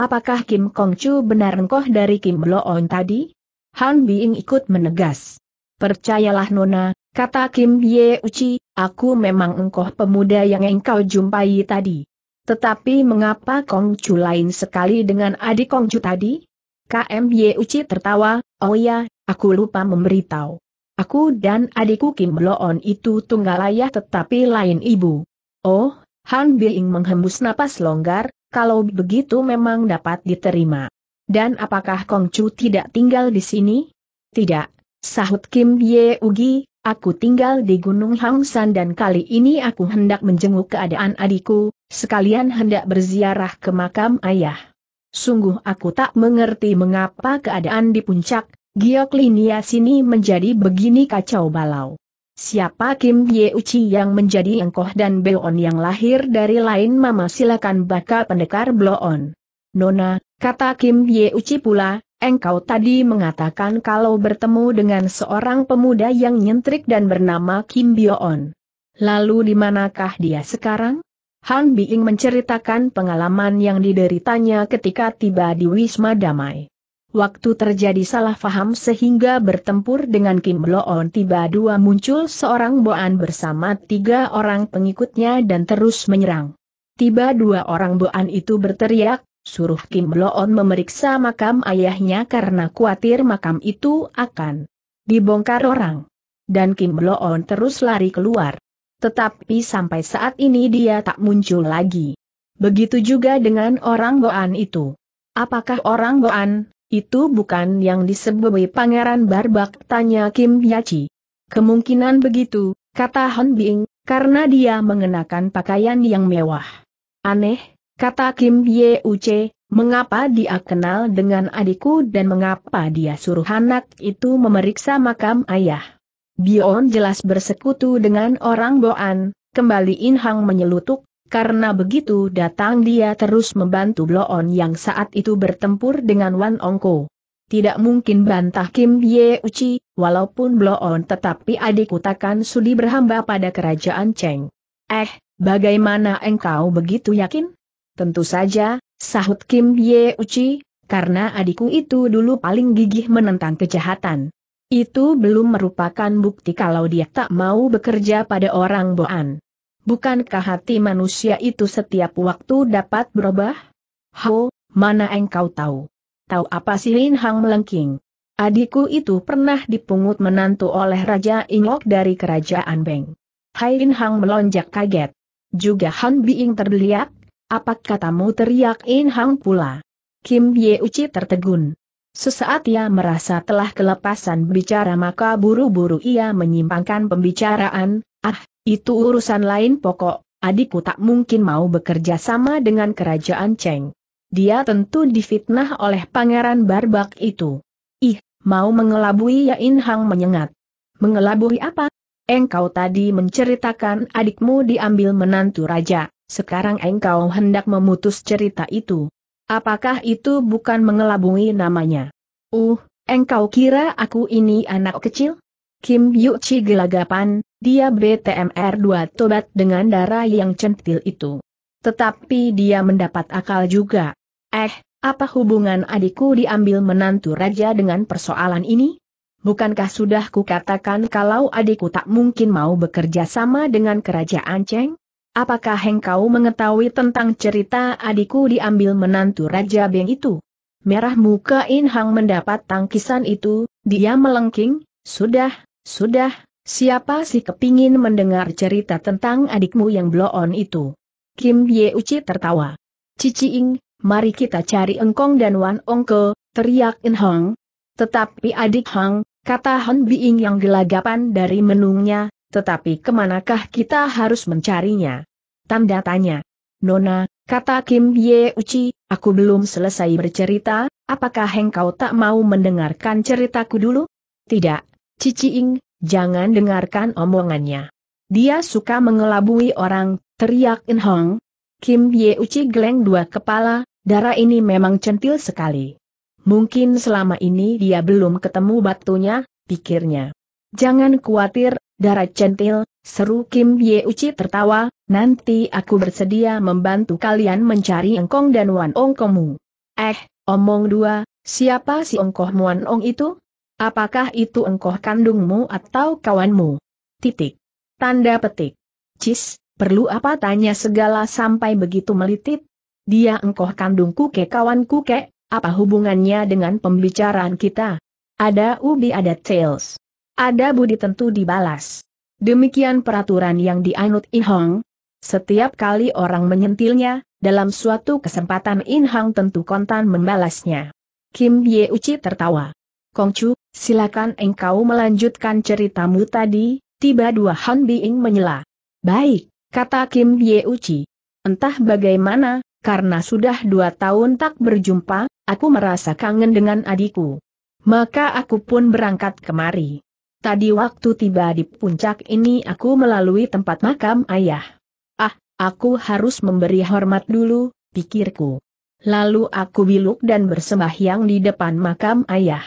Apakah Kim Kong Chu benar engkau dari Kim Bloon tadi? Han Bing ikut menegas. Percayalah Nona, Kata Kim Ye Uchi, aku memang engkau pemuda yang engkau jumpai tadi. Tetapi mengapa Kong Chu lain sekali dengan adik Kong Chu tadi? Kim Ye Uchi tertawa, oh ya, aku lupa memberitahu. Aku dan adikku Kim Loon itu tunggal ayah tetapi lain ibu. Oh, Han Bing menghembus napas longgar, kalau begitu memang dapat diterima. Dan apakah Kong Chu tidak tinggal di sini? Tidak, sahut Kim Ye Ugi, Aku tinggal di Gunung Hangsan dan kali ini aku hendak menjenguk keadaan adikku, sekalian hendak berziarah ke makam ayah. Sungguh aku tak mengerti mengapa keadaan di puncak, Gioklinia sini menjadi begini kacau balau. Siapa Kim Ye Uchi yang menjadi engkoh dan Beon yang lahir dari lain mama silakan baka pendekar bloon. Nona, Kata Kim Ye Uci pula, engkau tadi mengatakan kalau bertemu dengan seorang pemuda yang nyentrik dan bernama Kim byo Lalu di manakah dia sekarang? Han Biing menceritakan pengalaman yang dideritanya ketika tiba di Wisma Damai. Waktu terjadi salah faham sehingga bertempur dengan Kim Bloon tiba dua muncul seorang Boan bersama tiga orang pengikutnya dan terus menyerang. Tiba dua orang Boan itu berteriak, suruh Kim Bloon memeriksa makam ayahnya karena khawatir makam itu akan dibongkar orang. Dan Kim Bloon terus lari keluar. Tetapi sampai saat ini dia tak muncul lagi. Begitu juga dengan orang Goan itu. Apakah orang Goan, itu bukan yang disebut Pangeran Barbak? Tanya Kim Yachi. Kemungkinan begitu, kata Hon Bing, karena dia mengenakan pakaian yang mewah. Aneh, Kata Kim Ye Uche, mengapa dia kenal dengan adikku dan mengapa dia suruh anak itu memeriksa makam ayah. Bion jelas bersekutu dengan orang Boan, kembali In Hang menyelutuk, karena begitu datang dia terus membantu Bloon yang saat itu bertempur dengan Wan Ongko. Tidak mungkin bantah Kim Ye Yeuci, walaupun Bloon tetapi adikku takkan sudi berhamba pada kerajaan Cheng. Eh, bagaimana engkau begitu yakin? Tentu saja, sahut Kim Ye Uchi, karena adikku itu dulu paling gigih menentang kejahatan. Itu belum merupakan bukti kalau dia tak mau bekerja pada orang Boan. Bukankah hati manusia itu setiap waktu dapat berubah? Ho, mana engkau tahu? Tahu apa sih Lin Hang melengking? Adikku itu pernah dipungut menantu oleh Raja Inok dari kerajaan Beng. Hai Lin Hang melonjak kaget. Juga Han Biing terbeliak, apa katamu teriak In Hang pula. Kim Ye Uci tertegun. Sesaat ia merasa telah kelepasan bicara maka buru-buru ia menyimpangkan pembicaraan, ah, itu urusan lain pokok, adikku tak mungkin mau bekerja sama dengan kerajaan Cheng. Dia tentu difitnah oleh pangeran barbak itu. Ih, mau mengelabui ya In Hang menyengat. Mengelabui apa? Engkau tadi menceritakan adikmu diambil menantu raja. Sekarang engkau hendak memutus cerita itu. Apakah itu bukan mengelabui namanya? Uh, engkau kira aku ini anak kecil? Kim Yu Chi gelagapan, dia BTMR2 tobat dengan darah yang centil itu. Tetapi dia mendapat akal juga. Eh, apa hubungan adikku diambil menantu raja dengan persoalan ini? Bukankah sudah kukatakan kalau adikku tak mungkin mau bekerja sama dengan kerajaan Cheng? Apakah engkau mengetahui tentang cerita adikku diambil menantu Raja Beng itu? Merah muka In Hang mendapat tangkisan itu, dia melengking, sudah, sudah, siapa sih kepingin mendengar cerita tentang adikmu yang bloon itu? Kim Ye Uci tertawa. Cici Ing, mari kita cari engkong dan wan Ongke, teriak In Hang. Tetapi adik Hang, kata Han Biing yang gelagapan dari menungnya, tetapi kemanakah kita harus mencarinya? Tanda tanya. Nona, kata Kim Ye Uci, aku belum selesai bercerita, apakah engkau tak mau mendengarkan ceritaku dulu? Tidak, Cici Ing, jangan dengarkan omongannya. Dia suka mengelabui orang, teriak In Hong. Kim Ye Uci geleng dua kepala, darah ini memang centil sekali. Mungkin selama ini dia belum ketemu batunya, pikirnya. Jangan khawatir, darat centil, seru Kim Ye Uci tertawa, nanti aku bersedia membantu kalian mencari engkong dan wan ongkomu. Eh, omong dua, siapa si Engkoh muan ong itu? Apakah itu engkoh kandungmu atau kawanmu? Titik. Tanda petik. Cis, perlu apa tanya segala sampai begitu melitit? Dia engkoh kandungku ke kawanku ke, apa hubungannya dengan pembicaraan kita? Ada ubi ada tails. Ada budi tentu dibalas. Demikian peraturan yang dianut In Hong. Setiap kali orang menyentilnya, dalam suatu kesempatan In Hong tentu kontan membalasnya. Kim Ye Uci tertawa. Kongcu, silakan engkau melanjutkan ceritamu tadi, tiba dua Han Biing menyela. Baik, kata Kim Ye Uci. Entah bagaimana, karena sudah dua tahun tak berjumpa, aku merasa kangen dengan adikku. Maka aku pun berangkat kemari. Tadi waktu tiba di puncak ini aku melalui tempat makam ayah. Ah, aku harus memberi hormat dulu, pikirku. Lalu aku biluk dan bersembahyang di depan makam ayah.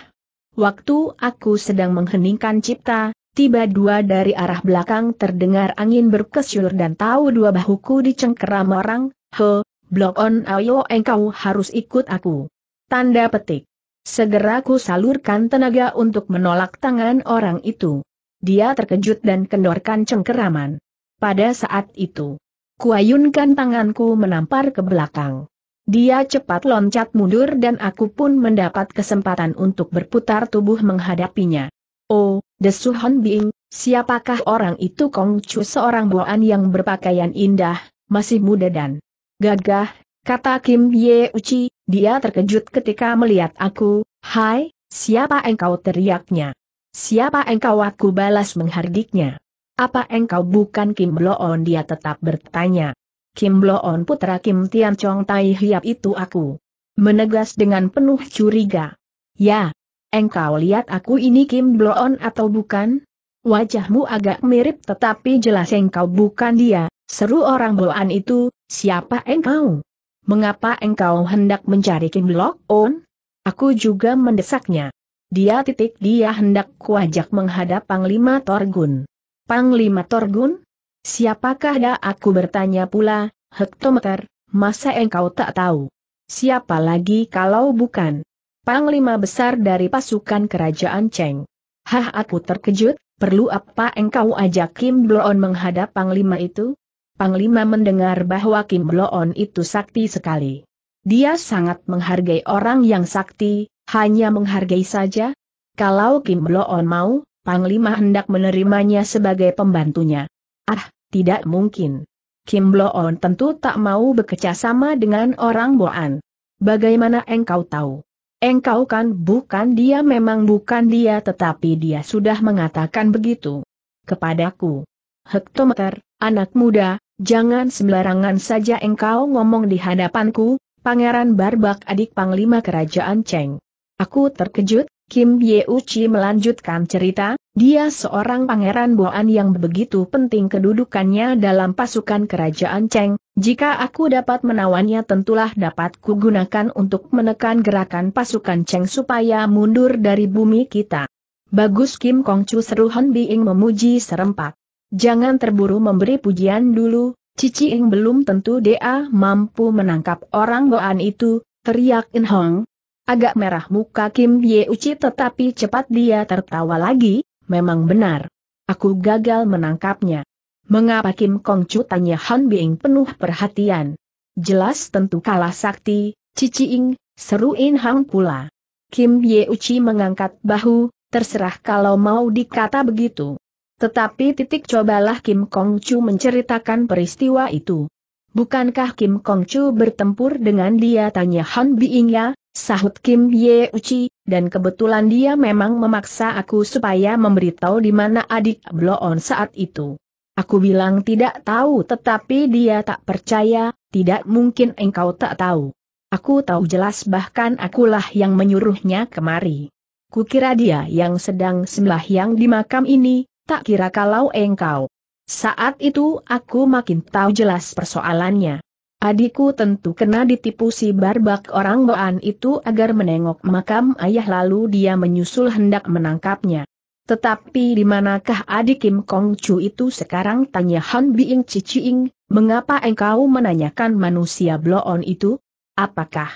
Waktu aku sedang mengheningkan cipta, tiba dua dari arah belakang terdengar angin berkesyur dan tahu dua bahuku dicengkeram orang, he, blok on ayo engkau harus ikut aku. Tanda petik. Segera ku salurkan tenaga untuk menolak tangan orang itu. Dia terkejut dan kendorkan cengkeraman. Pada saat itu, kuayunkan tanganku menampar ke belakang. Dia cepat loncat mundur dan aku pun mendapat kesempatan untuk berputar tubuh menghadapinya. Oh, Desu Hon Bing, siapakah orang itu Kong Chu seorang boan yang berpakaian indah, masih muda dan gagah, kata Kim Ye Uchi, dia terkejut ketika melihat aku, Hai, siapa engkau teriaknya? Siapa engkau aku balas menghardiknya? Apa engkau bukan Kim Bloon dia tetap bertanya. Kim Bloon putra Kim Tian Chong Tai Hiap itu aku. Menegas dengan penuh curiga. Ya, engkau lihat aku ini Kim Bloon atau bukan? Wajahmu agak mirip tetapi jelas engkau bukan dia, seru orang Bloon itu, siapa engkau? mengapa engkau hendak mencari Kim Lok On? Aku juga mendesaknya. Dia titik dia hendak kuajak menghadap Panglima Torgun. Panglima Torgun? Siapakah dia aku bertanya pula, hektometer, masa engkau tak tahu? Siapa lagi kalau bukan? Panglima besar dari pasukan kerajaan Cheng. Hah aku terkejut, perlu apa engkau ajak Kim Bloon menghadap Panglima itu? Panglima mendengar bahwa Kim Bloon itu sakti sekali. Dia sangat menghargai orang yang sakti, hanya menghargai saja. Kalau Kim Bloon mau, Panglima hendak menerimanya sebagai pembantunya. Ah, tidak mungkin. Kim Bloon tentu tak mau bekerja sama dengan orang Boan. Bagaimana engkau tahu? Engkau kan bukan dia memang bukan dia tetapi dia sudah mengatakan begitu. Kepadaku. Hektometer, anak muda, Jangan sembarangan saja engkau ngomong di hadapanku, Pangeran Barbak adik Panglima Kerajaan Cheng. Aku terkejut, Kim Ye Uchi melanjutkan cerita, dia seorang pangeran Boan yang begitu penting kedudukannya dalam pasukan Kerajaan Cheng, jika aku dapat menawannya tentulah dapat kugunakan untuk menekan gerakan pasukan Cheng supaya mundur dari bumi kita. Bagus Kim Kongcu seru Hon Biing memuji serempak. Jangan terburu memberi pujian dulu, Cici Ing belum tentu dia mampu menangkap orang goan itu, teriak In Hong. Agak merah muka Kim Ye Uci tetapi cepat dia tertawa lagi, memang benar. Aku gagal menangkapnya. Mengapa Kim Kong Chu tanya Han Bing penuh perhatian? Jelas tentu kalah sakti, Cici Ing, seru In Hong pula. Kim Ye Uci mengangkat bahu, terserah kalau mau dikata begitu. Tetapi titik cobalah Kim Kong Chu menceritakan peristiwa itu. Bukankah Kim Kong Chu bertempur dengan dia tanya Han ya, sahut Kim Ye Uchi, dan kebetulan dia memang memaksa aku supaya memberitahu di mana adik Bloon saat itu. Aku bilang tidak tahu tetapi dia tak percaya, tidak mungkin engkau tak tahu. Aku tahu jelas bahkan akulah yang menyuruhnya kemari. Kukira dia yang sedang sembahyang di makam ini, tak kira kalau engkau. Saat itu aku makin tahu jelas persoalannya. Adikku tentu kena ditipu si barbak orang Boan itu agar menengok makam ayah lalu dia menyusul hendak menangkapnya. Tetapi di manakah adik Kim Kong Chu itu sekarang tanya Han Biing Ciciing, mengapa engkau menanyakan manusia bloon itu? Apakah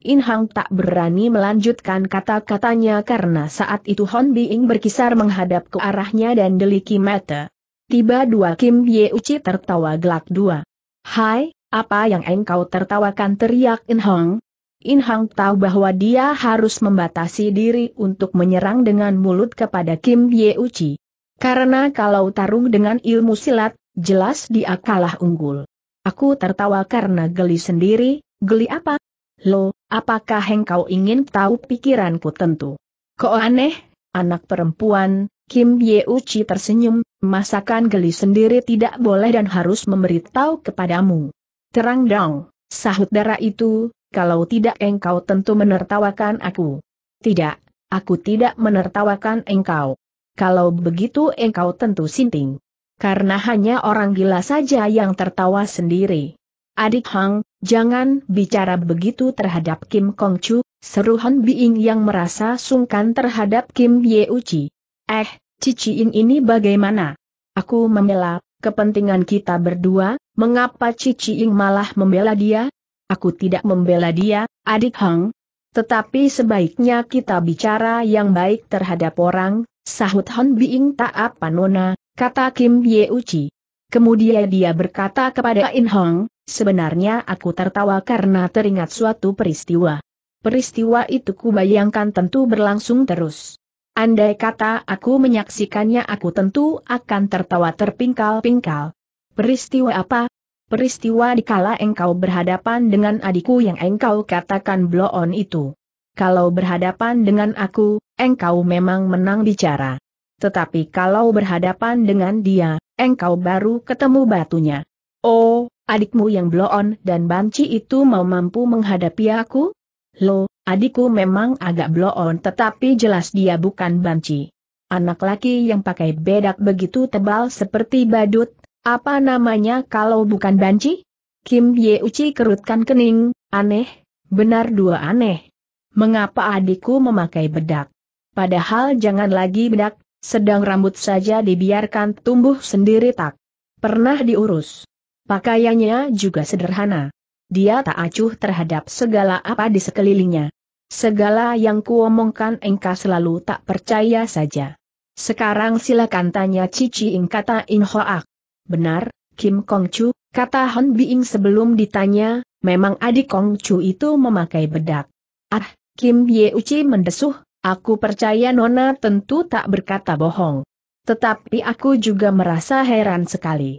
In Hang tak berani melanjutkan kata-katanya karena saat itu Hon Biing berkisar menghadap ke arahnya dan deliki mata. Tiba dua Kim Ye Uci tertawa gelak dua. Hai, apa yang engkau tertawakan teriak In Hang? In Hang tahu bahwa dia harus membatasi diri untuk menyerang dengan mulut kepada Kim Ye Uci. Karena kalau tarung dengan ilmu silat, jelas dia kalah unggul. Aku tertawa karena geli sendiri, geli apa? Lo, apakah engkau ingin tahu pikiranku tentu? Kok aneh, anak perempuan, Kim Ye Uchi tersenyum, masakan geli sendiri tidak boleh dan harus memberitahu kepadamu. Terang dong, sahut darah itu, kalau tidak engkau tentu menertawakan aku. Tidak, aku tidak menertawakan engkau. Kalau begitu engkau tentu sinting. Karena hanya orang gila saja yang tertawa sendiri. Adik Hang, jangan bicara begitu terhadap Kim Kong Chu, seru Han Biing yang merasa sungkan terhadap Kim Ye Uchi. Eh, Cici ini bagaimana? Aku membela, kepentingan kita berdua, mengapa Cici malah membela dia? Aku tidak membela dia, adik Hang. Tetapi sebaiknya kita bicara yang baik terhadap orang, sahut Han Biing tak apa nona, kata Kim Ye Uchi. Kemudian dia berkata kepada In Hong, Sebenarnya aku tertawa karena teringat suatu peristiwa. Peristiwa itu kubayangkan tentu berlangsung terus. Andai kata aku menyaksikannya aku tentu akan tertawa terpingkal-pingkal. Peristiwa apa? Peristiwa dikala engkau berhadapan dengan adikku yang engkau katakan bloon itu. Kalau berhadapan dengan aku, engkau memang menang bicara. Tetapi kalau berhadapan dengan dia, engkau baru ketemu batunya. Oh, adikmu yang bloon dan banci itu mau mampu menghadapi aku? Lo, adikku memang agak bloon tetapi jelas dia bukan banci. Anak laki yang pakai bedak begitu tebal seperti badut, apa namanya kalau bukan banci? Kim Ye Uci kerutkan kening, aneh, benar dua aneh. Mengapa adikku memakai bedak? Padahal jangan lagi bedak, sedang rambut saja dibiarkan tumbuh sendiri tak pernah diurus. Pakaiannya juga sederhana. Dia tak acuh terhadap segala apa di sekelilingnya. Segala yang kuomongkan engka selalu tak percaya saja. Sekarang silakan tanya Cici Ing kata In Hoak. Benar, Kim Kong Chu, kata Hon Biing sebelum ditanya, memang adik Kong Chu itu memakai bedak. Ah, Kim Ye Uci mendesuh, aku percaya Nona tentu tak berkata bohong. Tetapi aku juga merasa heran sekali.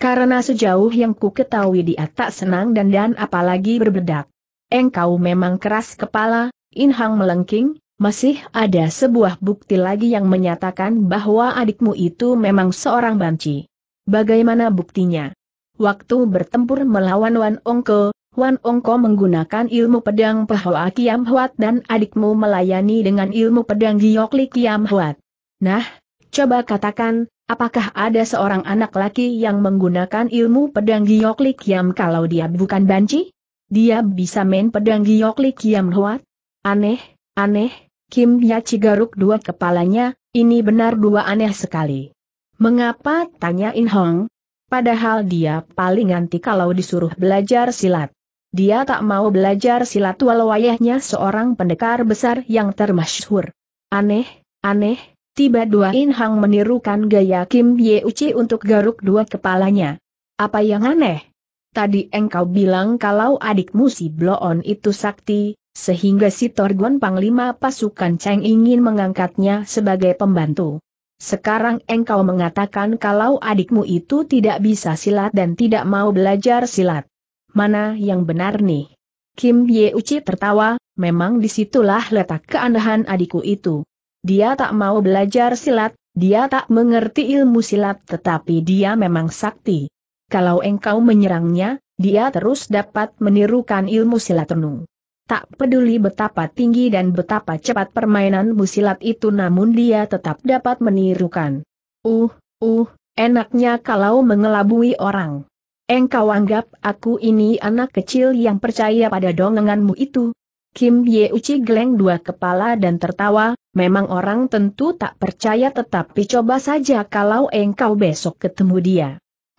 Karena sejauh yang ku ketahui dia tak senang dan dan apalagi berbedak. Engkau memang keras kepala, Inhang melengking, masih ada sebuah bukti lagi yang menyatakan bahwa adikmu itu memang seorang banci. Bagaimana buktinya? Waktu bertempur melawan Wan Ongko, Wan Ongko menggunakan ilmu pedang Pahoa Kiam Huat dan adikmu melayani dengan ilmu pedang Giokli Kiam Huat. Nah, Coba katakan, apakah ada seorang anak laki yang menggunakan ilmu pedang Gioklik Yam kalau dia bukan banci? Dia bisa main pedang Gioklik Yam Huat? Aneh, aneh, Kim Yachi garuk dua kepalanya, ini benar dua aneh sekali. Mengapa tanya In Hong? Padahal dia paling anti kalau disuruh belajar silat. Dia tak mau belajar silat walau ayahnya seorang pendekar besar yang termasyhur. Aneh, aneh, Tiba dua In menirukan gaya Kim Ye Uci untuk garuk dua kepalanya. Apa yang aneh? Tadi engkau bilang kalau adikmu si Bloon itu sakti, sehingga si Torgon Panglima pasukan Cheng ingin mengangkatnya sebagai pembantu. Sekarang engkau mengatakan kalau adikmu itu tidak bisa silat dan tidak mau belajar silat. Mana yang benar nih? Kim Ye Uci tertawa, memang disitulah letak keanehan adikku itu. Dia tak mau belajar silat, dia tak mengerti ilmu silat tetapi dia memang sakti. Kalau engkau menyerangnya, dia terus dapat menirukan ilmu silat tenung. Tak peduli betapa tinggi dan betapa cepat permainan musilat itu namun dia tetap dapat menirukan. Uh, uh, enaknya kalau mengelabui orang. Engkau anggap aku ini anak kecil yang percaya pada dongenganmu itu, Kim Ye Uci geleng dua kepala dan tertawa, memang orang tentu tak percaya tetapi coba saja kalau engkau besok ketemu dia.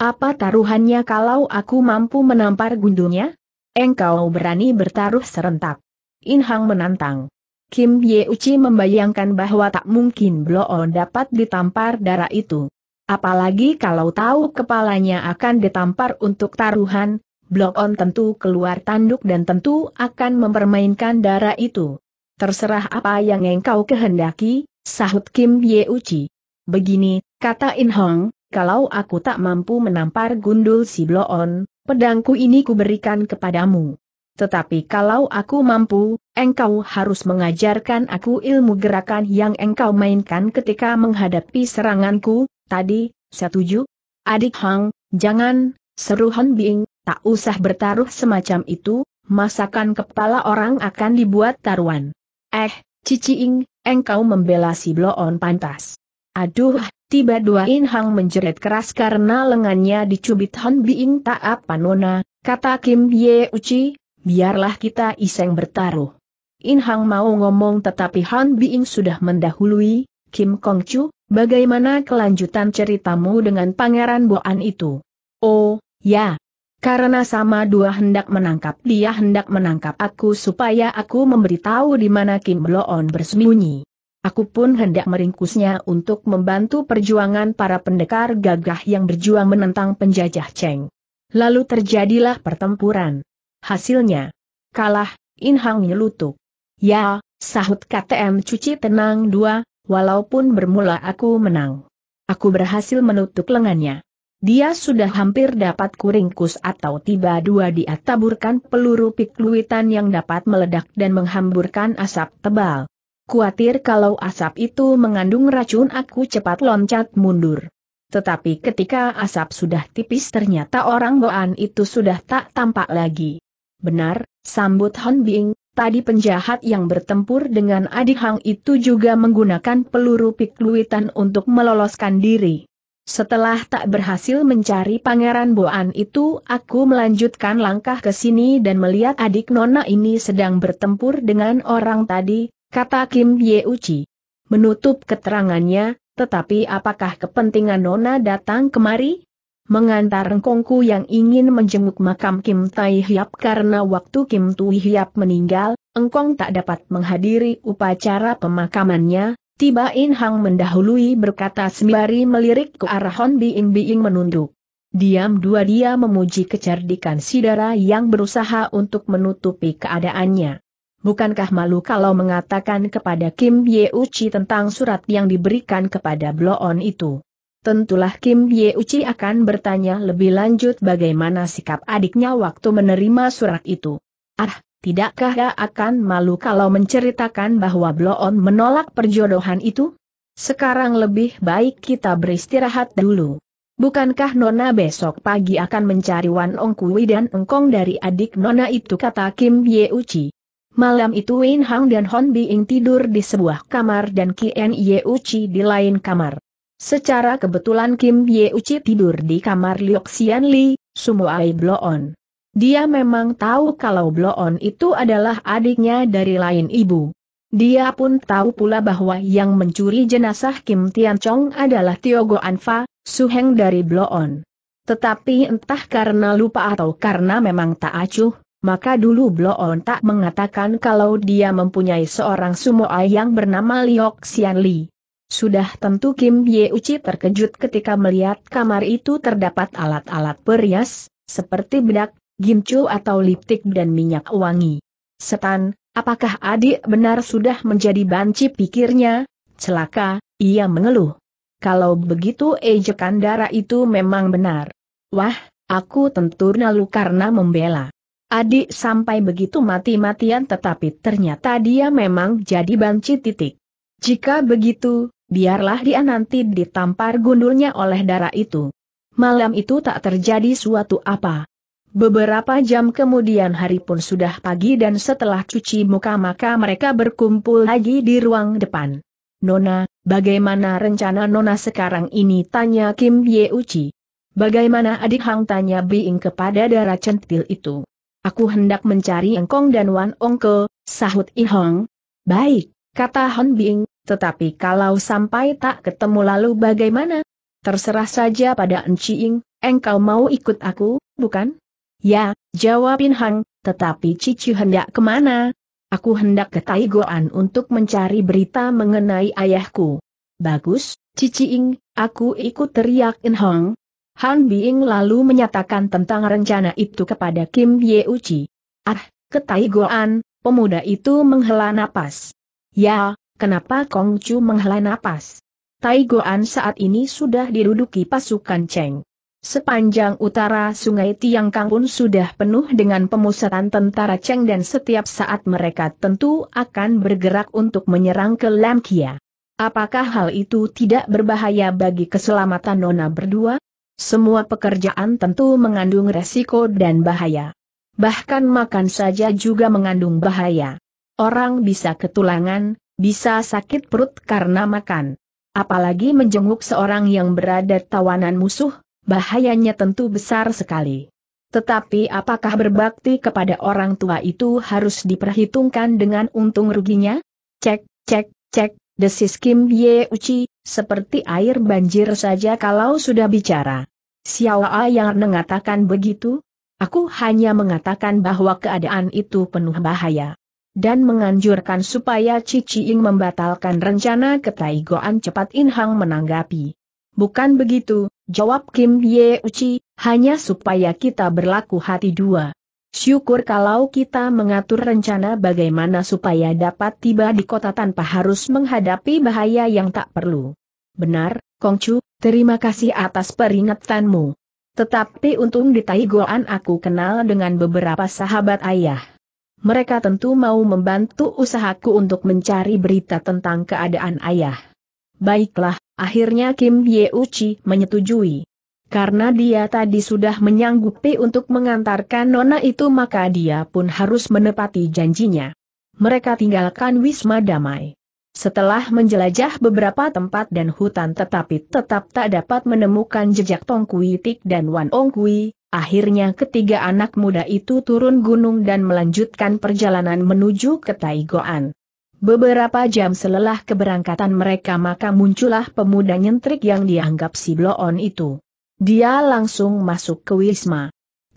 Apa taruhannya kalau aku mampu menampar gundunya? Engkau berani bertaruh serentak. In Hang menantang. Kim Ye Uci membayangkan bahwa tak mungkin Blo On dapat ditampar darah itu. Apalagi kalau tahu kepalanya akan ditampar untuk taruhan, Blok On tentu keluar tanduk dan tentu akan mempermainkan darah itu. Terserah apa yang engkau kehendaki, sahut Kim Ye Uchi. Begini, kata In Hong, kalau aku tak mampu menampar gundul si Blok On, pedangku ini kuberikan kepadamu. Tetapi kalau aku mampu, engkau harus mengajarkan aku ilmu gerakan yang engkau mainkan ketika menghadapi seranganku, tadi, setuju? Adik Hang, jangan, seru Han Bing, Tak usah bertaruh semacam itu, masakan kepala orang akan dibuat taruhan. Eh, Ciciing, engkau membela si Bloon pantas. Aduh, tiba dua In Hang menjerit keras karena lengannya dicubit Han Biing tak apa nona, kata Kim Ye Uci, biarlah kita iseng bertaruh. In Hang mau ngomong tetapi Han Biing sudah mendahului, Kim Kong Chu, bagaimana kelanjutan ceritamu dengan Pangeran Boan itu? Oh, ya, karena sama dua hendak menangkap dia hendak menangkap aku supaya aku memberitahu di mana Kim Bloon bersembunyi. Aku pun hendak meringkusnya untuk membantu perjuangan para pendekar gagah yang berjuang menentang penjajah Cheng. Lalu terjadilah pertempuran. Hasilnya, kalah, In Hang nyelutuk. Ya, sahut KTM cuci tenang dua, walaupun bermula aku menang. Aku berhasil menutup lengannya. Dia sudah hampir dapat kuringkus atau tiba dua dia taburkan peluru pikluitan yang dapat meledak dan menghamburkan asap tebal. Kuatir kalau asap itu mengandung racun aku cepat loncat mundur. Tetapi ketika asap sudah tipis ternyata orang Goan itu sudah tak tampak lagi. Benar, sambut Han Bing, tadi penjahat yang bertempur dengan adik Hang itu juga menggunakan peluru pikluitan untuk meloloskan diri. Setelah tak berhasil mencari pangeran Boan itu aku melanjutkan langkah ke sini dan melihat adik Nona ini sedang bertempur dengan orang tadi, kata Kim Ye Uchi. Menutup keterangannya, tetapi apakah kepentingan Nona datang kemari? Mengantar Engkongku yang ingin menjenguk makam Kim Tai Hiap karena waktu Kim Tui Hiap meninggal, Engkong tak dapat menghadiri upacara pemakamannya, Tiba In Hang mendahului berkata sembari melirik ke arah Hon Biing Biing menunduk. Diam dua dia memuji kecerdikan Sidara yang berusaha untuk menutupi keadaannya. Bukankah malu kalau mengatakan kepada Kim Ye Uchi tentang surat yang diberikan kepada Bloon itu? Tentulah Kim Ye Uchi akan bertanya lebih lanjut bagaimana sikap adiknya waktu menerima surat itu. Ah, tidakkah dia akan malu kalau menceritakan bahwa Bloon menolak perjodohan itu? Sekarang lebih baik kita beristirahat dulu. Bukankah Nona besok pagi akan mencari Wan Ong Kui dan engkong dari adik Nona itu kata Kim Ye Uchi. Malam itu Wen Hang dan Hon Biing tidur di sebuah kamar dan Kien Ye Uchi di lain kamar. Secara kebetulan Kim Ye Uchi tidur di kamar Liu Xianli, Li, Sumo Ai Bloon. Dia memang tahu kalau Bloon itu adalah adiknya dari lain ibu. Dia pun tahu pula bahwa yang mencuri jenazah Kim Tian Chong adalah Tio Go Anfa, suheng dari Bloon. Tetapi entah karena lupa atau karena memang tak acuh, maka dulu Bloon tak mengatakan kalau dia mempunyai seorang sumoai yang bernama Liok Xian Li. Sudah tentu Kim Ye Uci terkejut ketika melihat kamar itu terdapat alat-alat perias, seperti bedak, gimcu atau liptik dan minyak wangi. Setan, apakah adik benar sudah menjadi banci pikirnya? Celaka, ia mengeluh. Kalau begitu ejekan darah itu memang benar. Wah, aku tentu nalu karena membela. Adik sampai begitu mati-matian tetapi ternyata dia memang jadi banci titik. Jika begitu, biarlah dia nanti ditampar gundulnya oleh darah itu. Malam itu tak terjadi suatu apa. Beberapa jam kemudian hari pun sudah pagi dan setelah cuci muka maka mereka berkumpul lagi di ruang depan. Nona, bagaimana rencana Nona sekarang ini? Tanya Kim Ye Uchi. Bagaimana adik Hang tanya Bing kepada darah centil itu. Aku hendak mencari Engkong dan Wan Ongke, sahut I Hong. Baik, kata Hon Bing. tetapi kalau sampai tak ketemu lalu bagaimana? Terserah saja pada Enci Ing, engkau mau ikut aku, bukan? Ya, jawabin Hang, tetapi Cici hendak kemana? Aku hendak ke Taigoan untuk mencari berita mengenai ayahku. Bagus, Cici Ing, aku ikut teriak In Hong. Han Biing lalu menyatakan tentang rencana itu kepada Kim Ye Uchi. Ah, ke Taigoan, pemuda itu menghela napas. Ya, kenapa Kong Chu menghela napas? Taigoan saat ini sudah diruduki pasukan Cheng. Sepanjang utara sungai Tiangkang pun sudah penuh dengan pemusatan tentara Cheng dan setiap saat mereka tentu akan bergerak untuk menyerang ke Lamkia. Apakah hal itu tidak berbahaya bagi keselamatan Nona berdua? Semua pekerjaan tentu mengandung resiko dan bahaya. Bahkan makan saja juga mengandung bahaya. Orang bisa ketulangan, bisa sakit perut karena makan. Apalagi menjenguk seorang yang berada tawanan musuh, bahayanya tentu besar sekali. Tetapi apakah berbakti kepada orang tua itu harus diperhitungkan dengan untung ruginya? Cek, cek, cek, desis Kim Ye Uci, seperti air banjir saja kalau sudah bicara. Siawa yang mengatakan begitu? Aku hanya mengatakan bahwa keadaan itu penuh bahaya. Dan menganjurkan supaya Cici Ying membatalkan rencana ketaigoan cepat Inhang menanggapi. Bukan begitu, Jawab Kim Ye Uchi, hanya supaya kita berlaku hati dua. Syukur kalau kita mengatur rencana bagaimana supaya dapat tiba di kota tanpa harus menghadapi bahaya yang tak perlu. Benar, Kongcu, terima kasih atas peringatanmu. Tetapi untung di Taigoan aku kenal dengan beberapa sahabat ayah. Mereka tentu mau membantu usahaku untuk mencari berita tentang keadaan ayah. Baiklah, Akhirnya Kim Yeuchi menyetujui. Karena dia tadi sudah menyanggupi untuk mengantarkan nona itu maka dia pun harus menepati janjinya. Mereka tinggalkan Wisma Damai. Setelah menjelajah beberapa tempat dan hutan tetapi tetap tak dapat menemukan jejak Tong Kui Tik dan Wan Ong Kui, akhirnya ketiga anak muda itu turun gunung dan melanjutkan perjalanan menuju ke Taigoan. Beberapa jam selelah keberangkatan mereka maka muncullah pemuda nyentrik yang dianggap si Bloon itu. Dia langsung masuk ke Wisma.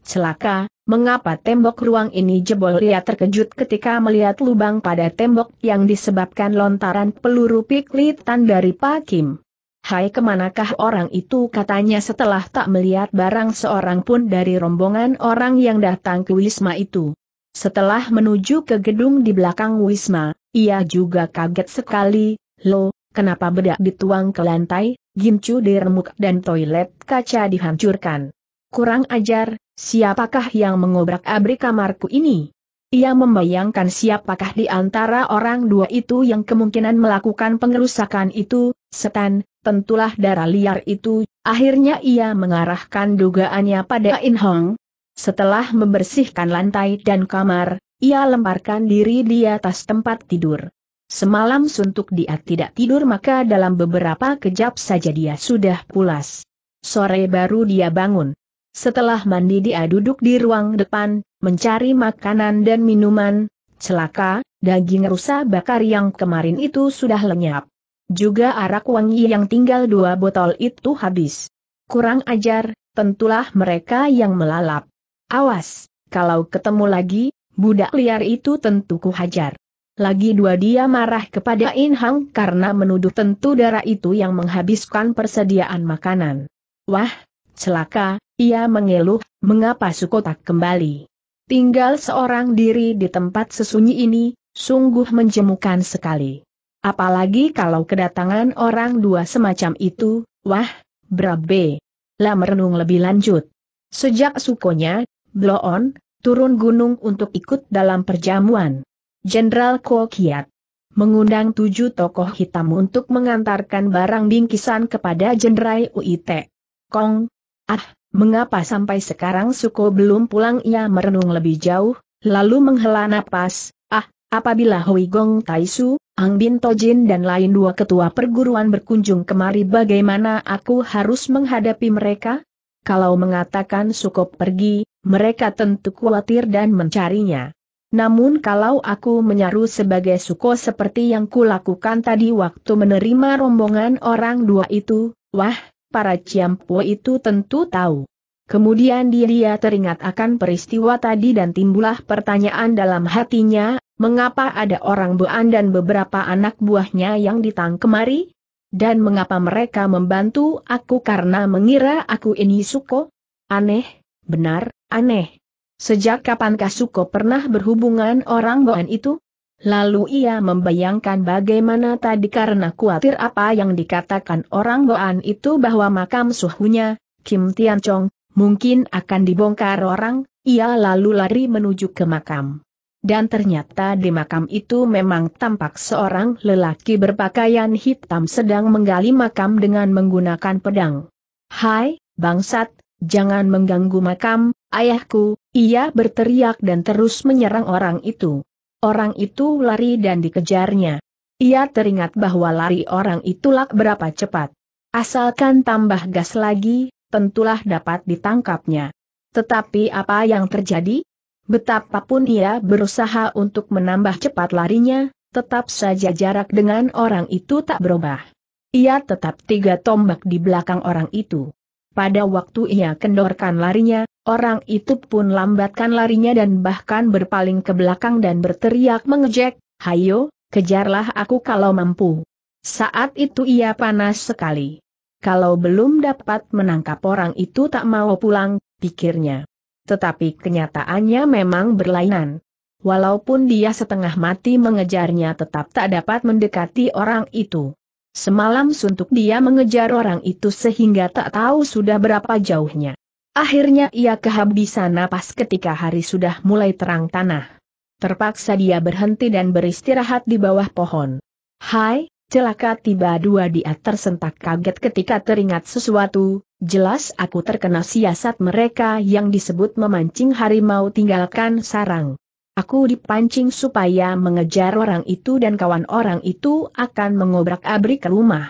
Celaka, mengapa tembok ruang ini jebol ia terkejut ketika melihat lubang pada tembok yang disebabkan lontaran peluru piklitan dari Pak Kim. Hai kemanakah orang itu katanya setelah tak melihat barang seorang pun dari rombongan orang yang datang ke Wisma itu. Setelah menuju ke gedung di belakang Wisma, ia juga kaget sekali, lo, kenapa bedak dituang ke lantai, gincu diremuk dan toilet kaca dihancurkan. Kurang ajar, siapakah yang mengobrak-abrik kamarku ini? Ia membayangkan siapakah di antara orang dua itu yang kemungkinan melakukan pengerusakan itu, setan, tentulah darah liar itu, akhirnya ia mengarahkan dugaannya pada In Hong. Setelah membersihkan lantai dan kamar, ia lemparkan diri di atas tempat tidur. Semalam suntuk dia tidak tidur maka dalam beberapa kejap saja dia sudah pulas. Sore baru dia bangun. Setelah mandi dia duduk di ruang depan, mencari makanan dan minuman, celaka, daging rusa bakar yang kemarin itu sudah lenyap. Juga arak wangi yang tinggal dua botol itu habis. Kurang ajar, tentulah mereka yang melalap. Awas, kalau ketemu lagi, Budak liar itu tentu hajar. Lagi dua dia marah kepada In Hang karena menuduh tentu darah itu yang menghabiskan persediaan makanan. Wah, celaka, ia mengeluh, mengapa Sukotak kembali? Tinggal seorang diri di tempat sesunyi ini, sungguh menjemukan sekali. Apalagi kalau kedatangan orang dua semacam itu, wah, berabe. Lah merenung lebih lanjut. Sejak sukonya, Bloon, turun gunung untuk ikut dalam perjamuan. Jenderal Kiat. mengundang tujuh tokoh hitam untuk mengantarkan barang bingkisan kepada Jenderal Uite Kong, ah, mengapa sampai sekarang Suko belum pulang? Ia merenung lebih jauh, lalu menghela napas, ah, apabila Hui Gong Taisu, Ang Bin Tojin dan lain dua ketua perguruan berkunjung kemari bagaimana aku harus menghadapi mereka? Kalau mengatakan Suko pergi, mereka tentu khawatir dan mencarinya. Namun kalau aku menyaru sebagai suko seperti yang kulakukan tadi waktu menerima rombongan orang dua itu, wah, para ciampu itu tentu tahu. Kemudian dia teringat akan peristiwa tadi dan timbullah pertanyaan dalam hatinya, mengapa ada orang Buan dan beberapa anak buahnya yang ditang kemari? Dan mengapa mereka membantu aku karena mengira aku ini suko? Aneh, benar, Aneh. Sejak kapan Kasuko pernah berhubungan orang Goan itu? Lalu ia membayangkan bagaimana tadi karena khawatir apa yang dikatakan orang Goan itu bahwa makam suhunya, Kim Tian Chong, mungkin akan dibongkar orang, ia lalu lari menuju ke makam. Dan ternyata di makam itu memang tampak seorang lelaki berpakaian hitam sedang menggali makam dengan menggunakan pedang. Hai, bangsat, Jangan mengganggu makam, ayahku, ia berteriak dan terus menyerang orang itu. Orang itu lari dan dikejarnya. Ia teringat bahwa lari orang itulah berapa cepat. Asalkan tambah gas lagi, tentulah dapat ditangkapnya. Tetapi apa yang terjadi? Betapapun ia berusaha untuk menambah cepat larinya, tetap saja jarak dengan orang itu tak berubah. Ia tetap tiga tombak di belakang orang itu. Pada waktu ia kendorkan larinya, orang itu pun lambatkan larinya dan bahkan berpaling ke belakang dan berteriak mengejek, Hayo, kejarlah aku kalau mampu. Saat itu ia panas sekali. Kalau belum dapat menangkap orang itu tak mau pulang, pikirnya. Tetapi kenyataannya memang berlainan. Walaupun dia setengah mati mengejarnya tetap tak dapat mendekati orang itu. Semalam suntuk dia mengejar orang itu sehingga tak tahu sudah berapa jauhnya. Akhirnya ia kehabisan napas ketika hari sudah mulai terang tanah. Terpaksa dia berhenti dan beristirahat di bawah pohon. Hai, celaka tiba dua dia tersentak kaget ketika teringat sesuatu, jelas aku terkena siasat mereka yang disebut memancing harimau tinggalkan sarang. Aku dipancing supaya mengejar orang itu dan kawan orang itu akan mengobrak-abrik ke rumah.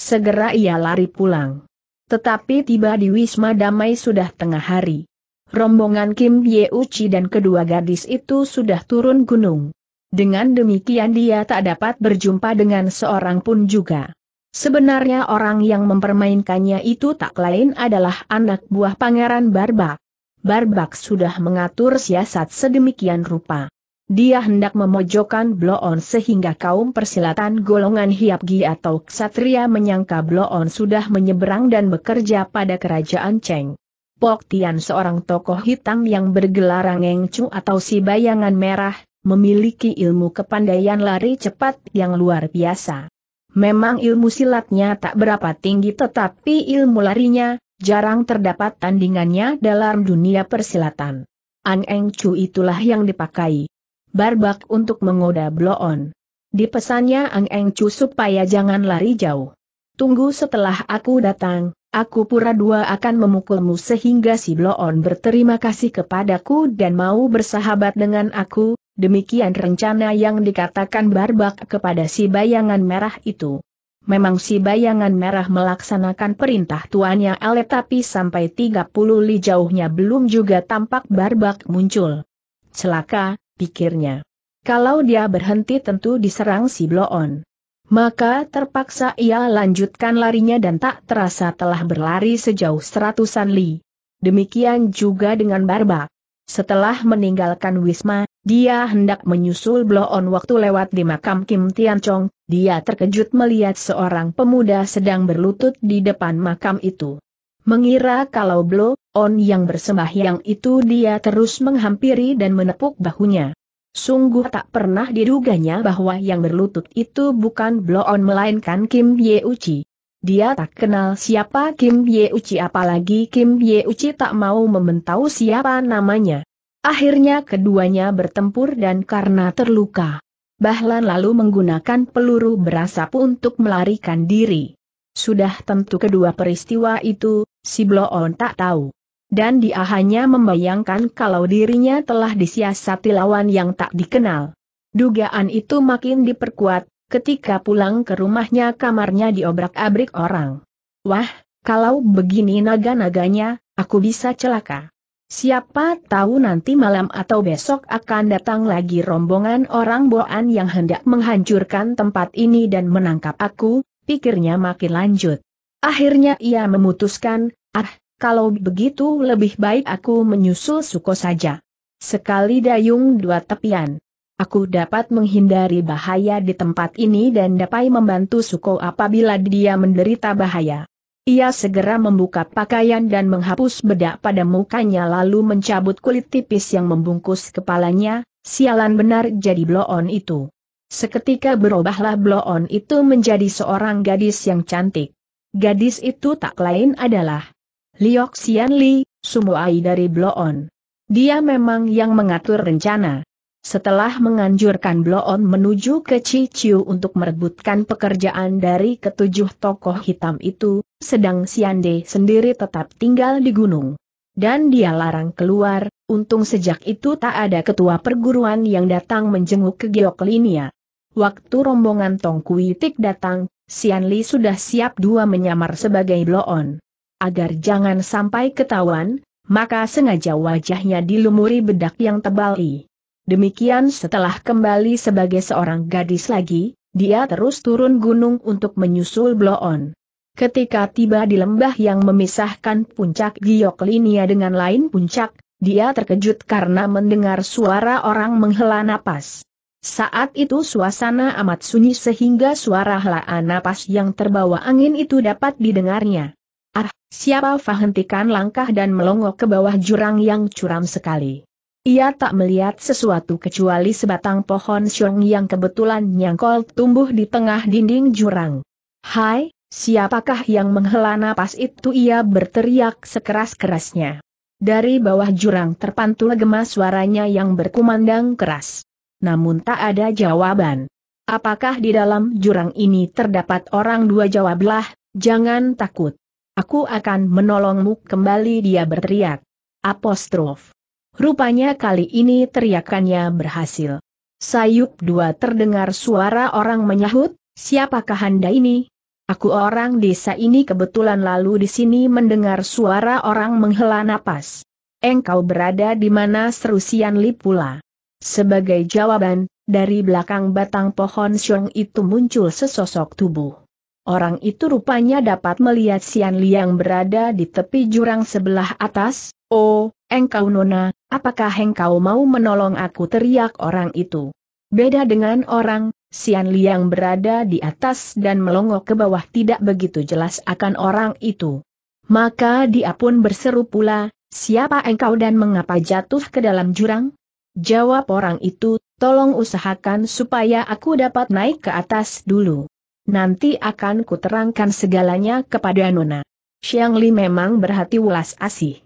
Segera ia lari pulang. Tetapi tiba di Wisma Damai sudah tengah hari. Rombongan Kim Ye Uchi dan kedua gadis itu sudah turun gunung. Dengan demikian dia tak dapat berjumpa dengan seorang pun juga. Sebenarnya orang yang mempermainkannya itu tak lain adalah anak buah Pangeran Barba. Barbak sudah mengatur siasat sedemikian rupa. Dia hendak memojokkan Bloon sehingga kaum persilatan golongan Hiapgi atau Ksatria menyangka Bloon sudah menyeberang dan bekerja pada kerajaan Cheng. Pok Tian seorang tokoh hitam yang bergelar Rangeng Chu atau si bayangan merah, memiliki ilmu kepandaian lari cepat yang luar biasa. Memang ilmu silatnya tak berapa tinggi tetapi ilmu larinya, jarang terdapat tandingannya dalam dunia persilatan. An Eng Chu itulah yang dipakai. Barbak untuk mengoda bloon. Dipesannya Ang Eng Chu supaya jangan lari jauh. Tunggu setelah aku datang, aku pura-dua akan memukulmu sehingga si bloon berterima kasih kepadaku dan mau bersahabat dengan aku, demikian rencana yang dikatakan Barbak kepada si bayangan merah itu. Memang si bayangan merah melaksanakan perintah tuannya Ale tapi sampai 30 li jauhnya belum juga tampak barbak muncul. Celaka, pikirnya. Kalau dia berhenti tentu diserang si Bloon. Maka terpaksa ia lanjutkan larinya dan tak terasa telah berlari sejauh seratusan li. Demikian juga dengan barbak. Setelah meninggalkan Wisma, dia hendak menyusul blow on waktu lewat di makam Kim Tian Chong, dia terkejut melihat seorang pemuda sedang berlutut di depan makam itu. Mengira kalau blow on yang bersembahyang itu dia terus menghampiri dan menepuk bahunya. Sungguh tak pernah diduganya bahwa yang berlutut itu bukan blow on melainkan Kim Ye Uchi. Dia tak kenal siapa Kim Ye Uchi apalagi Kim Ye Uchi tak mau mementau siapa namanya. Akhirnya keduanya bertempur dan karena terluka. Bahlan lalu menggunakan peluru berasap untuk melarikan diri. Sudah tentu kedua peristiwa itu, si Bloon tak tahu. Dan dia hanya membayangkan kalau dirinya telah disiasati lawan yang tak dikenal. Dugaan itu makin diperkuat, ketika pulang ke rumahnya kamarnya diobrak-abrik orang. Wah, kalau begini naga-naganya, aku bisa celaka. Siapa tahu nanti malam atau besok akan datang lagi rombongan orang Boan yang hendak menghancurkan tempat ini dan menangkap aku, pikirnya makin lanjut. Akhirnya ia memutuskan, ah, kalau begitu lebih baik aku menyusul Suko saja. Sekali dayung dua tepian. Aku dapat menghindari bahaya di tempat ini dan dapat membantu Suko apabila dia menderita bahaya. Ia segera membuka pakaian dan menghapus bedak pada mukanya lalu mencabut kulit tipis yang membungkus kepalanya, sialan benar jadi bloon itu. Seketika berubahlah bloon itu menjadi seorang gadis yang cantik. Gadis itu tak lain adalah Liok Xianli, Li, sumuai dari bloon. Dia memang yang mengatur rencana. Setelah menganjurkan Bloon menuju ke Ciciu untuk merebutkan pekerjaan dari ketujuh tokoh hitam itu, sedang Siande sendiri tetap tinggal di gunung. Dan dia larang keluar, untung sejak itu tak ada ketua perguruan yang datang menjenguk ke Geoklinia. Waktu rombongan Tong Kuitik datang, Sian Li sudah siap dua menyamar sebagai Bloon. Agar jangan sampai ketahuan, maka sengaja wajahnya dilumuri bedak yang tebal i. Demikian setelah kembali sebagai seorang gadis lagi, dia terus turun gunung untuk menyusul Bloon. Ketika tiba di lembah yang memisahkan puncak Gioklinia dengan lain puncak, dia terkejut karena mendengar suara orang menghela napas. Saat itu suasana amat sunyi sehingga suara helaan napas yang terbawa angin itu dapat didengarnya. Ah, siapa fahentikan langkah dan melongo ke bawah jurang yang curam sekali. Ia tak melihat sesuatu kecuali sebatang pohon siung yang kebetulan nyangkol tumbuh di tengah dinding jurang. Hai, siapakah yang menghela napas itu ia berteriak sekeras-kerasnya. Dari bawah jurang terpantul gemas suaranya yang berkumandang keras. Namun tak ada jawaban. Apakah di dalam jurang ini terdapat orang dua jawablah, jangan takut. Aku akan menolongmu kembali dia berteriak. Apostrof. Rupanya kali ini teriakannya berhasil. Sayup dua terdengar suara orang menyahut, siapakah Anda ini? Aku orang desa ini kebetulan lalu di sini mendengar suara orang menghela napas. Engkau berada di mana seru Sian pula. Sebagai jawaban, dari belakang batang pohon siung itu muncul sesosok tubuh. Orang itu rupanya dapat melihat Sian Li yang berada di tepi jurang sebelah atas, Oh, engkau nona, apakah engkau mau menolong aku teriak orang itu. Beda dengan orang, Sian Liang berada di atas dan melongo ke bawah tidak begitu jelas akan orang itu. Maka dia pun berseru pula, siapa engkau dan mengapa jatuh ke dalam jurang? Jawab orang itu, tolong usahakan supaya aku dapat naik ke atas dulu. Nanti akan kuterangkan segalanya kepada Nona. Xiang Li memang berhati welas asih.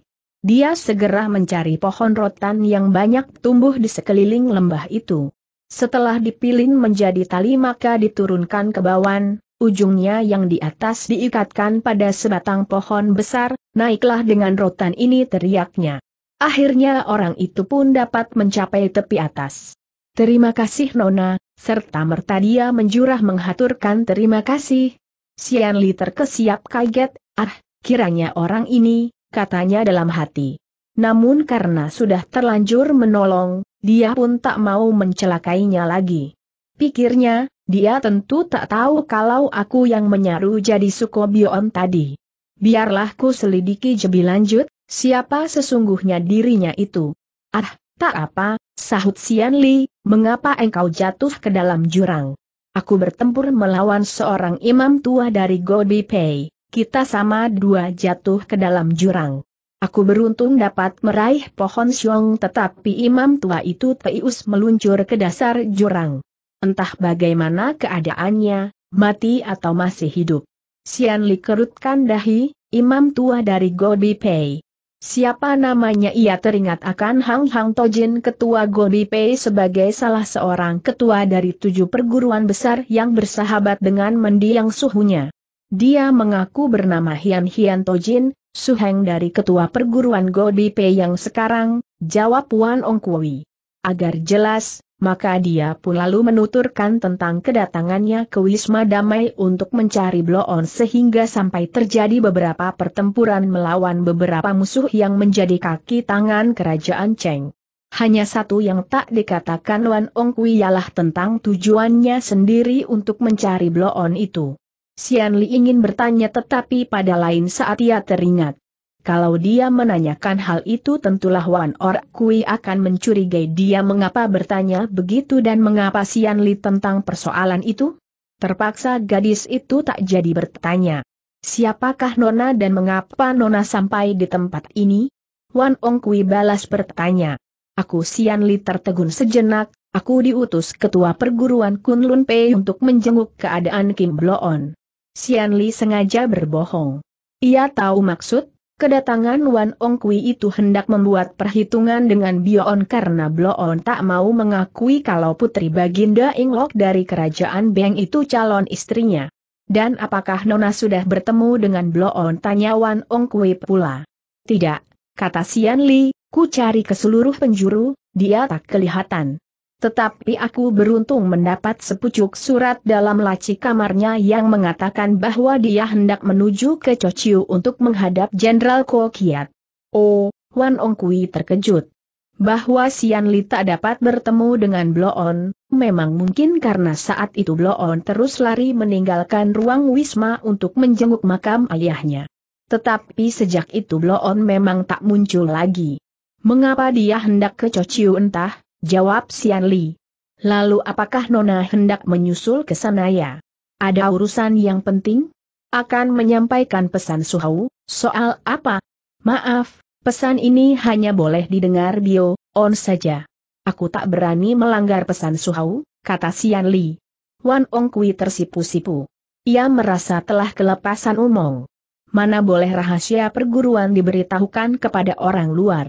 Dia segera mencari pohon rotan yang banyak tumbuh di sekeliling lembah itu. Setelah dipilin menjadi tali maka diturunkan ke bawah. ujungnya yang di atas diikatkan pada sebatang pohon besar, naiklah dengan rotan ini teriaknya. Akhirnya orang itu pun dapat mencapai tepi atas. Terima kasih Nona, serta merta dia menjurah menghaturkan terima kasih. Sian Li terkesiap kaget, ah, kiranya orang ini, katanya dalam hati. Namun karena sudah terlanjur menolong, dia pun tak mau mencelakainya lagi. Pikirnya, dia tentu tak tahu kalau aku yang menyaru jadi Sukobion tadi. Biarlah ku selidiki lebih lanjut, siapa sesungguhnya dirinya itu. Ah, tak apa, sahut Sian Li, mengapa engkau jatuh ke dalam jurang? Aku bertempur melawan seorang imam tua dari Gobi Pei kita sama dua jatuh ke dalam jurang. Aku beruntung dapat meraih pohon siong tetapi imam tua itu teius meluncur ke dasar jurang. Entah bagaimana keadaannya, mati atau masih hidup. Sian Li kerutkan dahi, imam tua dari Gobi Pei. Siapa namanya ia teringat akan Hang Hang Tojin ketua Gobi Pei sebagai salah seorang ketua dari tujuh perguruan besar yang bersahabat dengan mendiang suhunya. Dia mengaku bernama Hian Hian Tojin, suheng dari ketua perguruan Pe yang sekarang, jawab Wan Ong Kui. Agar jelas, maka dia pun lalu menuturkan tentang kedatangannya ke Wisma Damai untuk mencari bloon sehingga sampai terjadi beberapa pertempuran melawan beberapa musuh yang menjadi kaki tangan kerajaan Cheng. Hanya satu yang tak dikatakan Wan Ong Kui ialah tentang tujuannya sendiri untuk mencari bloon itu. Sian Li ingin bertanya tetapi pada lain saat ia teringat. Kalau dia menanyakan hal itu tentulah Wan Or Kui akan mencurigai dia mengapa bertanya begitu dan mengapa Sian Li tentang persoalan itu? Terpaksa gadis itu tak jadi bertanya. Siapakah Nona dan mengapa Nona sampai di tempat ini? Wan Ong Kui balas bertanya. Aku Sian Li tertegun sejenak, aku diutus ketua perguruan Kunlun Pei untuk menjenguk keadaan Kim Bloon. Sian Li sengaja berbohong. Ia tahu maksud, kedatangan Wan Ong Kui itu hendak membuat perhitungan dengan Bion karena On tak mau mengakui kalau putri Baginda Inglok dari kerajaan Beng itu calon istrinya. Dan apakah Nona sudah bertemu dengan On? tanya Wan Ong Kui pula. Tidak, kata Sian Li, ku cari ke seluruh penjuru, dia tak kelihatan. Tetapi aku beruntung mendapat sepucuk surat dalam laci kamarnya yang mengatakan bahwa dia hendak menuju ke Chochiu untuk menghadap Jenderal Kiat. Oh, Wan Ong Kui terkejut. Bahwa Sian Li tak dapat bertemu dengan Bloon, memang mungkin karena saat itu Bloon terus lari meninggalkan ruang Wisma untuk menjenguk makam ayahnya. Tetapi sejak itu Bloon memang tak muncul lagi. Mengapa dia hendak ke Chochiu entah, Jawab Sian Li. Lalu apakah Nona hendak menyusul ke sana ya? Ada urusan yang penting? Akan menyampaikan pesan Suhau, soal apa? Maaf, pesan ini hanya boleh didengar Bio, on saja. Aku tak berani melanggar pesan Suhau, kata Sian Li. Wan Ong Kui tersipu-sipu. Ia merasa telah kelepasan umong. Mana boleh rahasia perguruan diberitahukan kepada orang luar.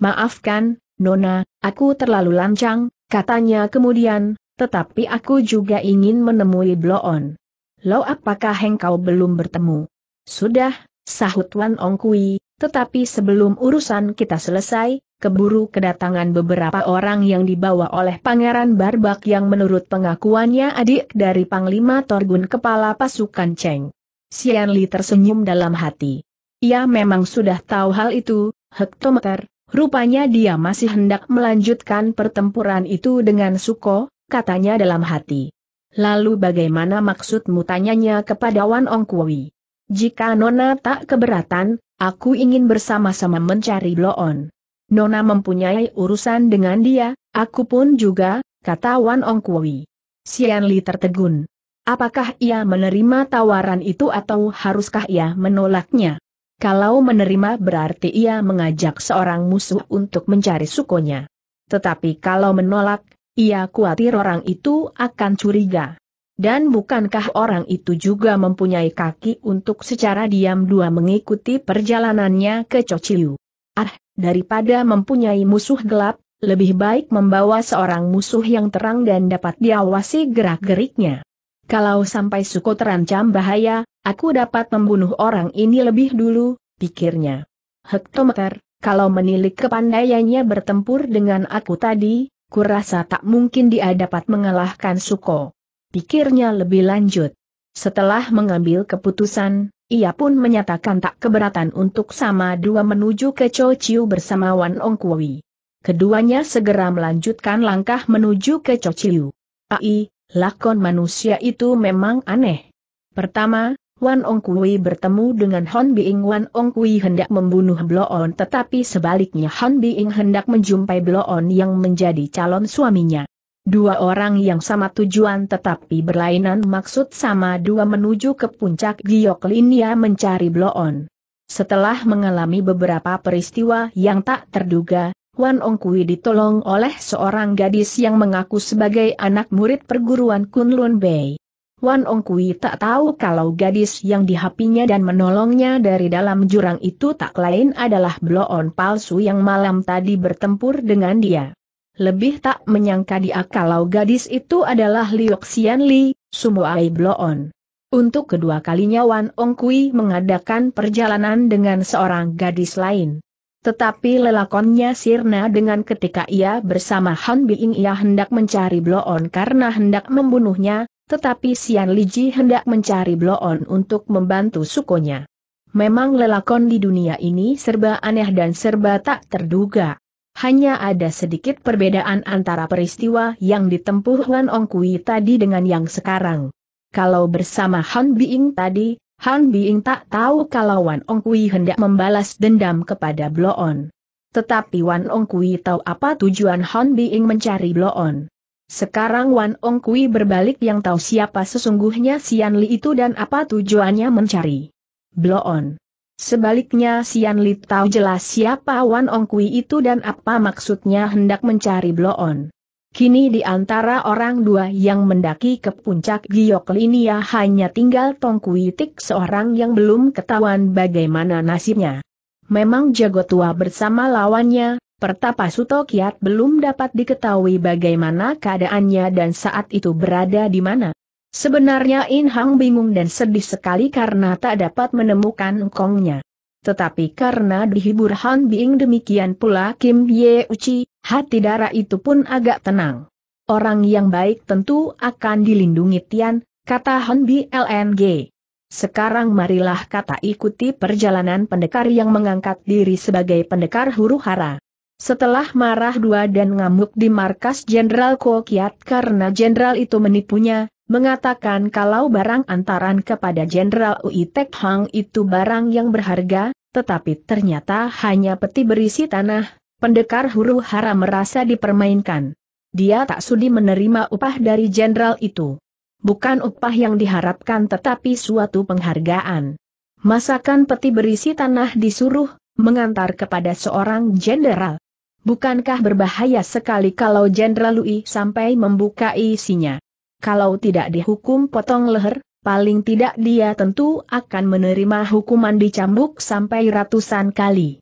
Maafkan, Nona, aku terlalu lancang, katanya kemudian, tetapi aku juga ingin menemui Bloon. Lo apakah engkau belum bertemu? Sudah, sahut Wan Ong Kui, tetapi sebelum urusan kita selesai, keburu kedatangan beberapa orang yang dibawa oleh Pangeran Barbak yang menurut pengakuannya adik dari Panglima Torgun Kepala Pasukan Cheng. Sian Li tersenyum dalam hati. Ia memang sudah tahu hal itu, hektometer, Rupanya dia masih hendak melanjutkan pertempuran itu dengan Suko, katanya dalam hati. Lalu bagaimana maksudmu tanyanya kepada Wan Ong Kui? Jika Nona tak keberatan, aku ingin bersama-sama mencari Bloon. Nona mempunyai urusan dengan dia, aku pun juga, kata Wan Ong Kui. Sian Li tertegun. Apakah ia menerima tawaran itu atau haruskah ia menolaknya? Kalau menerima berarti ia mengajak seorang musuh untuk mencari sukonya. Tetapi kalau menolak, ia khawatir orang itu akan curiga. Dan bukankah orang itu juga mempunyai kaki untuk secara diam dua mengikuti perjalanannya ke Cociu? Ah, daripada mempunyai musuh gelap, lebih baik membawa seorang musuh yang terang dan dapat diawasi gerak-geriknya. Kalau sampai suku terancam bahaya, aku dapat membunuh orang ini lebih dulu, pikirnya. Hektometer, kalau menilik kepandaiannya bertempur dengan aku tadi, kurasa tak mungkin dia dapat mengalahkan Suko. Pikirnya lebih lanjut. Setelah mengambil keputusan, ia pun menyatakan tak keberatan untuk sama dua menuju ke Chiu bersama Wan Ong Kui. Keduanya segera melanjutkan langkah menuju ke Chociu. Ai, Lakon manusia itu memang aneh. Pertama, Wan Ong Kui bertemu dengan Hon Biing Wan Ong Kui hendak membunuh Bloon tetapi sebaliknya Hon Biing hendak menjumpai Bloon yang menjadi calon suaminya. Dua orang yang sama tujuan tetapi berlainan maksud sama dua menuju ke puncak Giok Linia mencari Bloon. Setelah mengalami beberapa peristiwa yang tak terduga, Wan Ong Kui ditolong oleh seorang gadis yang mengaku sebagai anak murid perguruan Kunlun Bay. Wan Ong Kui tak tahu kalau gadis yang dihapinya dan menolongnya dari dalam jurang itu tak lain adalah bloon palsu yang malam tadi bertempur dengan dia. Lebih tak menyangka dia kalau gadis itu adalah Liu Xian Li, Sumuai Bloon. Untuk kedua kalinya Wan Ong Kui mengadakan perjalanan dengan seorang gadis lain. Tetapi lelakonnya sirna dengan ketika ia bersama Han Biing ia hendak mencari Bloon karena hendak membunuhnya, tetapi Sian Liji hendak mencari Bloon untuk membantu sukonya. Memang lelakon di dunia ini serba aneh dan serba tak terduga. Hanya ada sedikit perbedaan antara peristiwa yang ditempuh Wan Ong Kui tadi dengan yang sekarang. Kalau bersama Han Biing tadi, Han Bing tak tahu kalau Wan Ong Kui hendak membalas dendam kepada Bloon. Tetapi Wan Ong Kui tahu apa tujuan Han Bing mencari Bloon. Sekarang Wan Ong Kui berbalik yang tahu siapa sesungguhnya Sian Li itu dan apa tujuannya mencari Bloon. Sebaliknya Sian Li tahu jelas siapa Wan Ong Kui itu dan apa maksudnya hendak mencari Bloon. Kini di antara orang dua yang mendaki ke puncak Gioklinia hanya tinggal Tongkui Tik seorang yang belum ketahuan bagaimana nasibnya. Memang jago tua bersama lawannya, Pertapa Suto Kiat belum dapat diketahui bagaimana keadaannya dan saat itu berada di mana. Sebenarnya In Hang bingung dan sedih sekali karena tak dapat menemukan Kongnya. Tetapi karena dihibur Han Bing demikian pula Kim Ye Uchi, hati darah itu pun agak tenang. Orang yang baik tentu akan dilindungi Tian, kata Han LNG. Sekarang marilah kata ikuti perjalanan pendekar yang mengangkat diri sebagai pendekar huru hara. Setelah marah dua dan ngamuk di markas Jenderal Kiat karena jenderal itu menipunya, mengatakan kalau barang antaran kepada Jenderal Ui Tek Hang itu barang yang berharga, tetapi ternyata hanya peti berisi tanah, pendekar huru hara merasa dipermainkan. Dia tak sudi menerima upah dari jenderal itu. Bukan upah yang diharapkan tetapi suatu penghargaan. Masakan peti berisi tanah disuruh, mengantar kepada seorang jenderal. Bukankah berbahaya sekali kalau Jenderal Ui sampai membuka isinya? kalau tidak dihukum potong leher, paling tidak dia tentu akan menerima hukuman dicambuk sampai ratusan kali.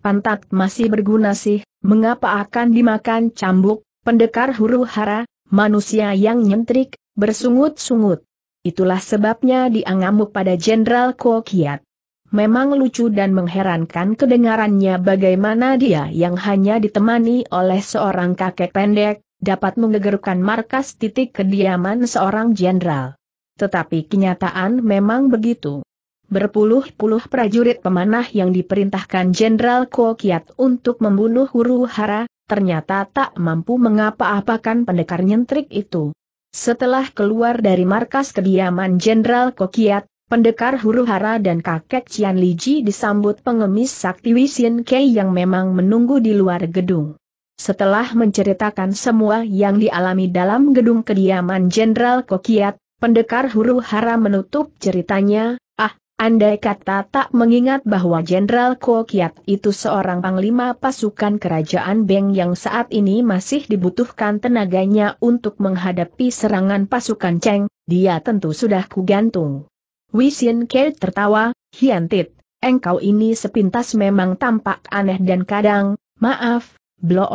Pantat masih berguna sih, mengapa akan dimakan cambuk, pendekar huru hara, manusia yang nyentrik, bersungut-sungut. Itulah sebabnya diangamuk pada Jenderal Kokiat. Memang lucu dan mengherankan kedengarannya bagaimana dia yang hanya ditemani oleh seorang kakek pendek, dapat menggegerkan markas titik kediaman seorang jenderal. Tetapi kenyataan memang begitu. Berpuluh-puluh prajurit pemanah yang diperintahkan Jenderal Kokiat untuk membunuh huru hara, ternyata tak mampu mengapa-apakan pendekar nyentrik itu. Setelah keluar dari markas kediaman Jenderal Kokiat, pendekar huru hara dan kakek Cian Liji disambut pengemis sakti Wisin Kei yang memang menunggu di luar gedung. Setelah menceritakan semua yang dialami dalam gedung kediaman Jenderal Kokiat, pendekar huru hara menutup ceritanya, ah, andai kata tak mengingat bahwa Jenderal Kokiat itu seorang panglima pasukan kerajaan Beng yang saat ini masih dibutuhkan tenaganya untuk menghadapi serangan pasukan Cheng, dia tentu sudah kugantung. Wisin Kei tertawa, Hiantit, engkau ini sepintas memang tampak aneh dan kadang, maaf, blow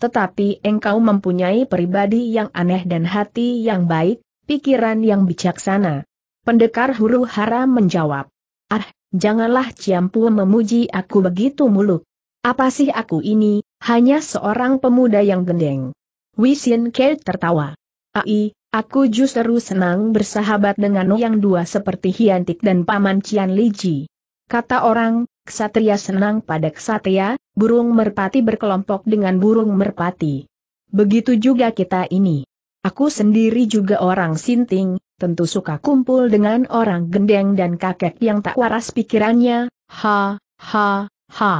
Tetapi engkau mempunyai pribadi yang aneh dan hati yang baik, pikiran yang bijaksana. Pendekar huru hara menjawab. Ah, janganlah Ciampu memuji aku begitu muluk. Apa sih aku ini, hanya seorang pemuda yang gendeng. Wisin Kate tertawa. Ai, aku justru senang bersahabat dengan yang dua seperti Hiantik dan Paman Cian Liji. Kata orang, ksatria senang pada ksatria, burung merpati berkelompok dengan burung merpati. Begitu juga kita ini. Aku sendiri juga orang sinting, tentu suka kumpul dengan orang gendeng dan kakek yang tak waras pikirannya, ha, ha, ha.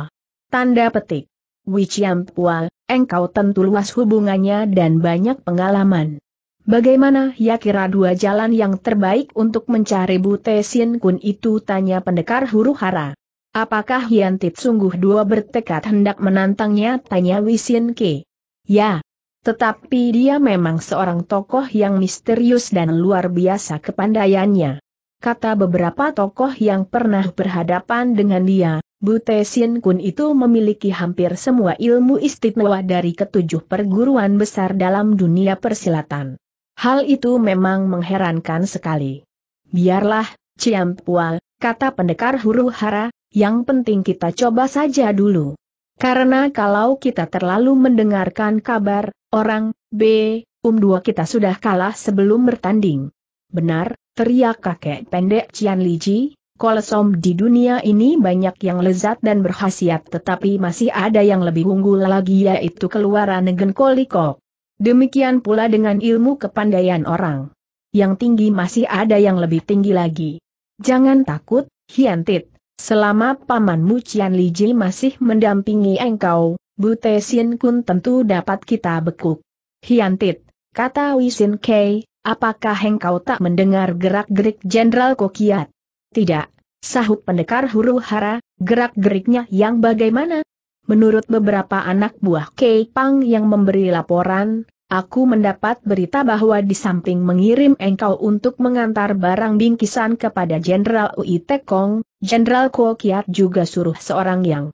Tanda petik. Wiciampua, engkau tentu luas hubungannya dan banyak pengalaman. Bagaimana ya kira dua jalan yang terbaik untuk mencari Bute Sin Kun itu tanya pendekar huru hara. Apakah Tit sungguh dua bertekad hendak menantangnya? Tanya Wisin Ke. Ya. Tetapi dia memang seorang tokoh yang misterius dan luar biasa kepandaiannya. Kata beberapa tokoh yang pernah berhadapan dengan dia, Bute Sin Kun itu memiliki hampir semua ilmu istimewa dari ketujuh perguruan besar dalam dunia persilatan. Hal itu memang mengherankan sekali. Biarlah, Ciampual, kata pendekar huru hara, yang penting kita coba saja dulu. Karena kalau kita terlalu mendengarkan kabar, orang, B, um dua kita sudah kalah sebelum bertanding. Benar, teriak kakek pendek Cian Liji, kolesom di dunia ini banyak yang lezat dan berhasiat, tetapi masih ada yang lebih unggul lagi yaitu keluaran Negen Koliko. Demikian pula dengan ilmu kepandaian orang. Yang tinggi masih ada yang lebih tinggi lagi. Jangan takut, Hiantit. Selama paman Mu Cian Ji masih mendampingi engkau, Te Sin Kun tentu dapat kita bekuk. Hiantit, kata Wisin Kei, apakah engkau tak mendengar gerak-gerik Jenderal Kokiat? Tidak, sahut pendekar huru hara, gerak-geriknya yang bagaimana? Menurut beberapa anak buah Kei Pang yang memberi laporan, aku mendapat berita bahwa di samping mengirim engkau untuk mengantar barang bingkisan kepada Jenderal Ui Tekong, Jenderal Kuo Kiat juga suruh seorang yang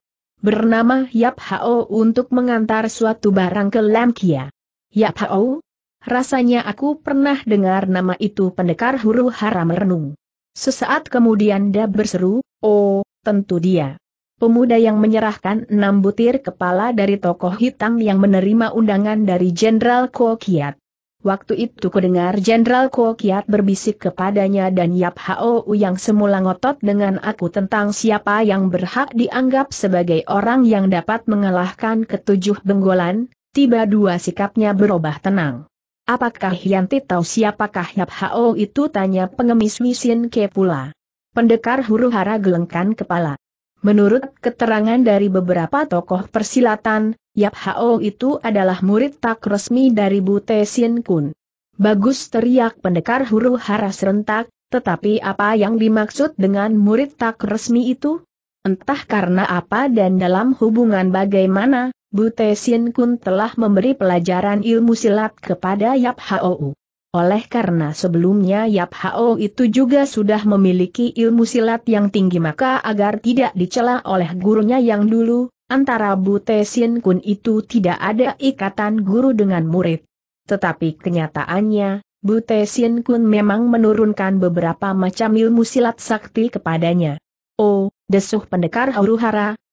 bernama Yap Hao untuk mengantar suatu barang ke Lam Kia. Yap Hao? Rasanya aku pernah dengar nama itu pendekar huru hara merenung. Sesaat kemudian dia berseru, oh, tentu dia pemuda yang menyerahkan enam butir kepala dari tokoh hitam yang menerima undangan dari Jenderal Kiat. Waktu itu kudengar Jenderal Kiat berbisik kepadanya dan Yap Hao yang semula ngotot dengan aku tentang siapa yang berhak dianggap sebagai orang yang dapat mengalahkan ketujuh benggolan, tiba dua sikapnya berubah tenang. Apakah Yanti tahu siapakah Yap Hao itu tanya pengemis Wisin Ke pula. Pendekar huru hara gelengkan kepala. Menurut keterangan dari beberapa tokoh persilatan, Yap Hao itu adalah murid tak resmi dari Bute Sin Kun. Bagus teriak pendekar huru hara serentak, tetapi apa yang dimaksud dengan murid tak resmi itu? Entah karena apa dan dalam hubungan bagaimana, Bute Sin Kun telah memberi pelajaran ilmu silat kepada Yap Hao. Oleh karena sebelumnya Yap Hao itu juga sudah memiliki ilmu silat yang tinggi maka agar tidak dicela oleh gurunya yang dulu, antara Bute Sin Kun itu tidak ada ikatan guru dengan murid. Tetapi kenyataannya, Bute Sin Kun memang menurunkan beberapa macam ilmu silat sakti kepadanya. Oh, Desuh pendekar huru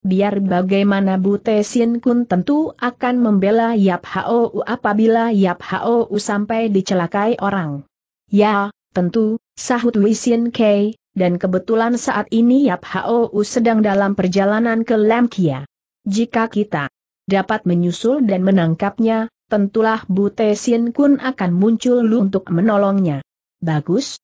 biar bagaimana Bute Sien Kun tentu akan membela Yap Hou apabila Yap Hou sampai dicelakai orang. Ya, tentu, sahut Wisin Kei, dan kebetulan saat ini Yap Hou sedang dalam perjalanan ke Lamkia. Jika kita dapat menyusul dan menangkapnya, tentulah Bute Sien Kun akan muncul untuk menolongnya. Bagus,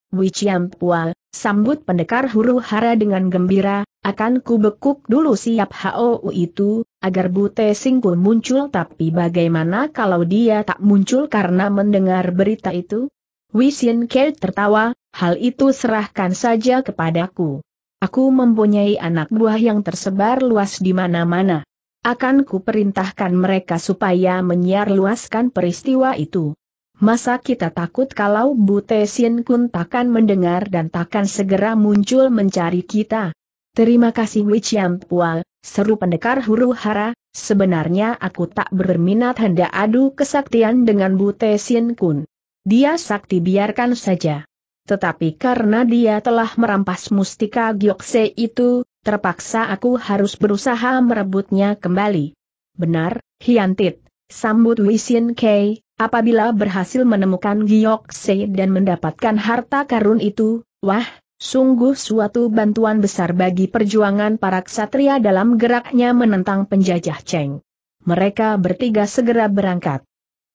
Pua, sambut pendekar huru hara dengan gembira, akan kubekuk dulu siap HOU itu, agar Bute Singkul muncul tapi bagaimana kalau dia tak muncul karena mendengar berita itu? Wisin Kei tertawa, hal itu serahkan saja kepadaku. Aku mempunyai anak buah yang tersebar luas di mana-mana. Akan ku perintahkan mereka supaya menyiarluaskan peristiwa itu. Masa kita takut kalau Bute Sien Kun takkan mendengar dan takkan segera muncul mencari kita? Terima kasih Wichiam Pual, seru pendekar huru hara, sebenarnya aku tak berminat hendak adu kesaktian dengan Bute Sien Kun. Dia sakti biarkan saja. Tetapi karena dia telah merampas mustika Gyokse itu, terpaksa aku harus berusaha merebutnya kembali. Benar, Hiantit, sambut Wisin Kei, Apabila berhasil menemukan Giok Se dan mendapatkan harta karun itu, wah, sungguh suatu bantuan besar bagi perjuangan para ksatria dalam geraknya menentang penjajah Cheng. Mereka bertiga segera berangkat.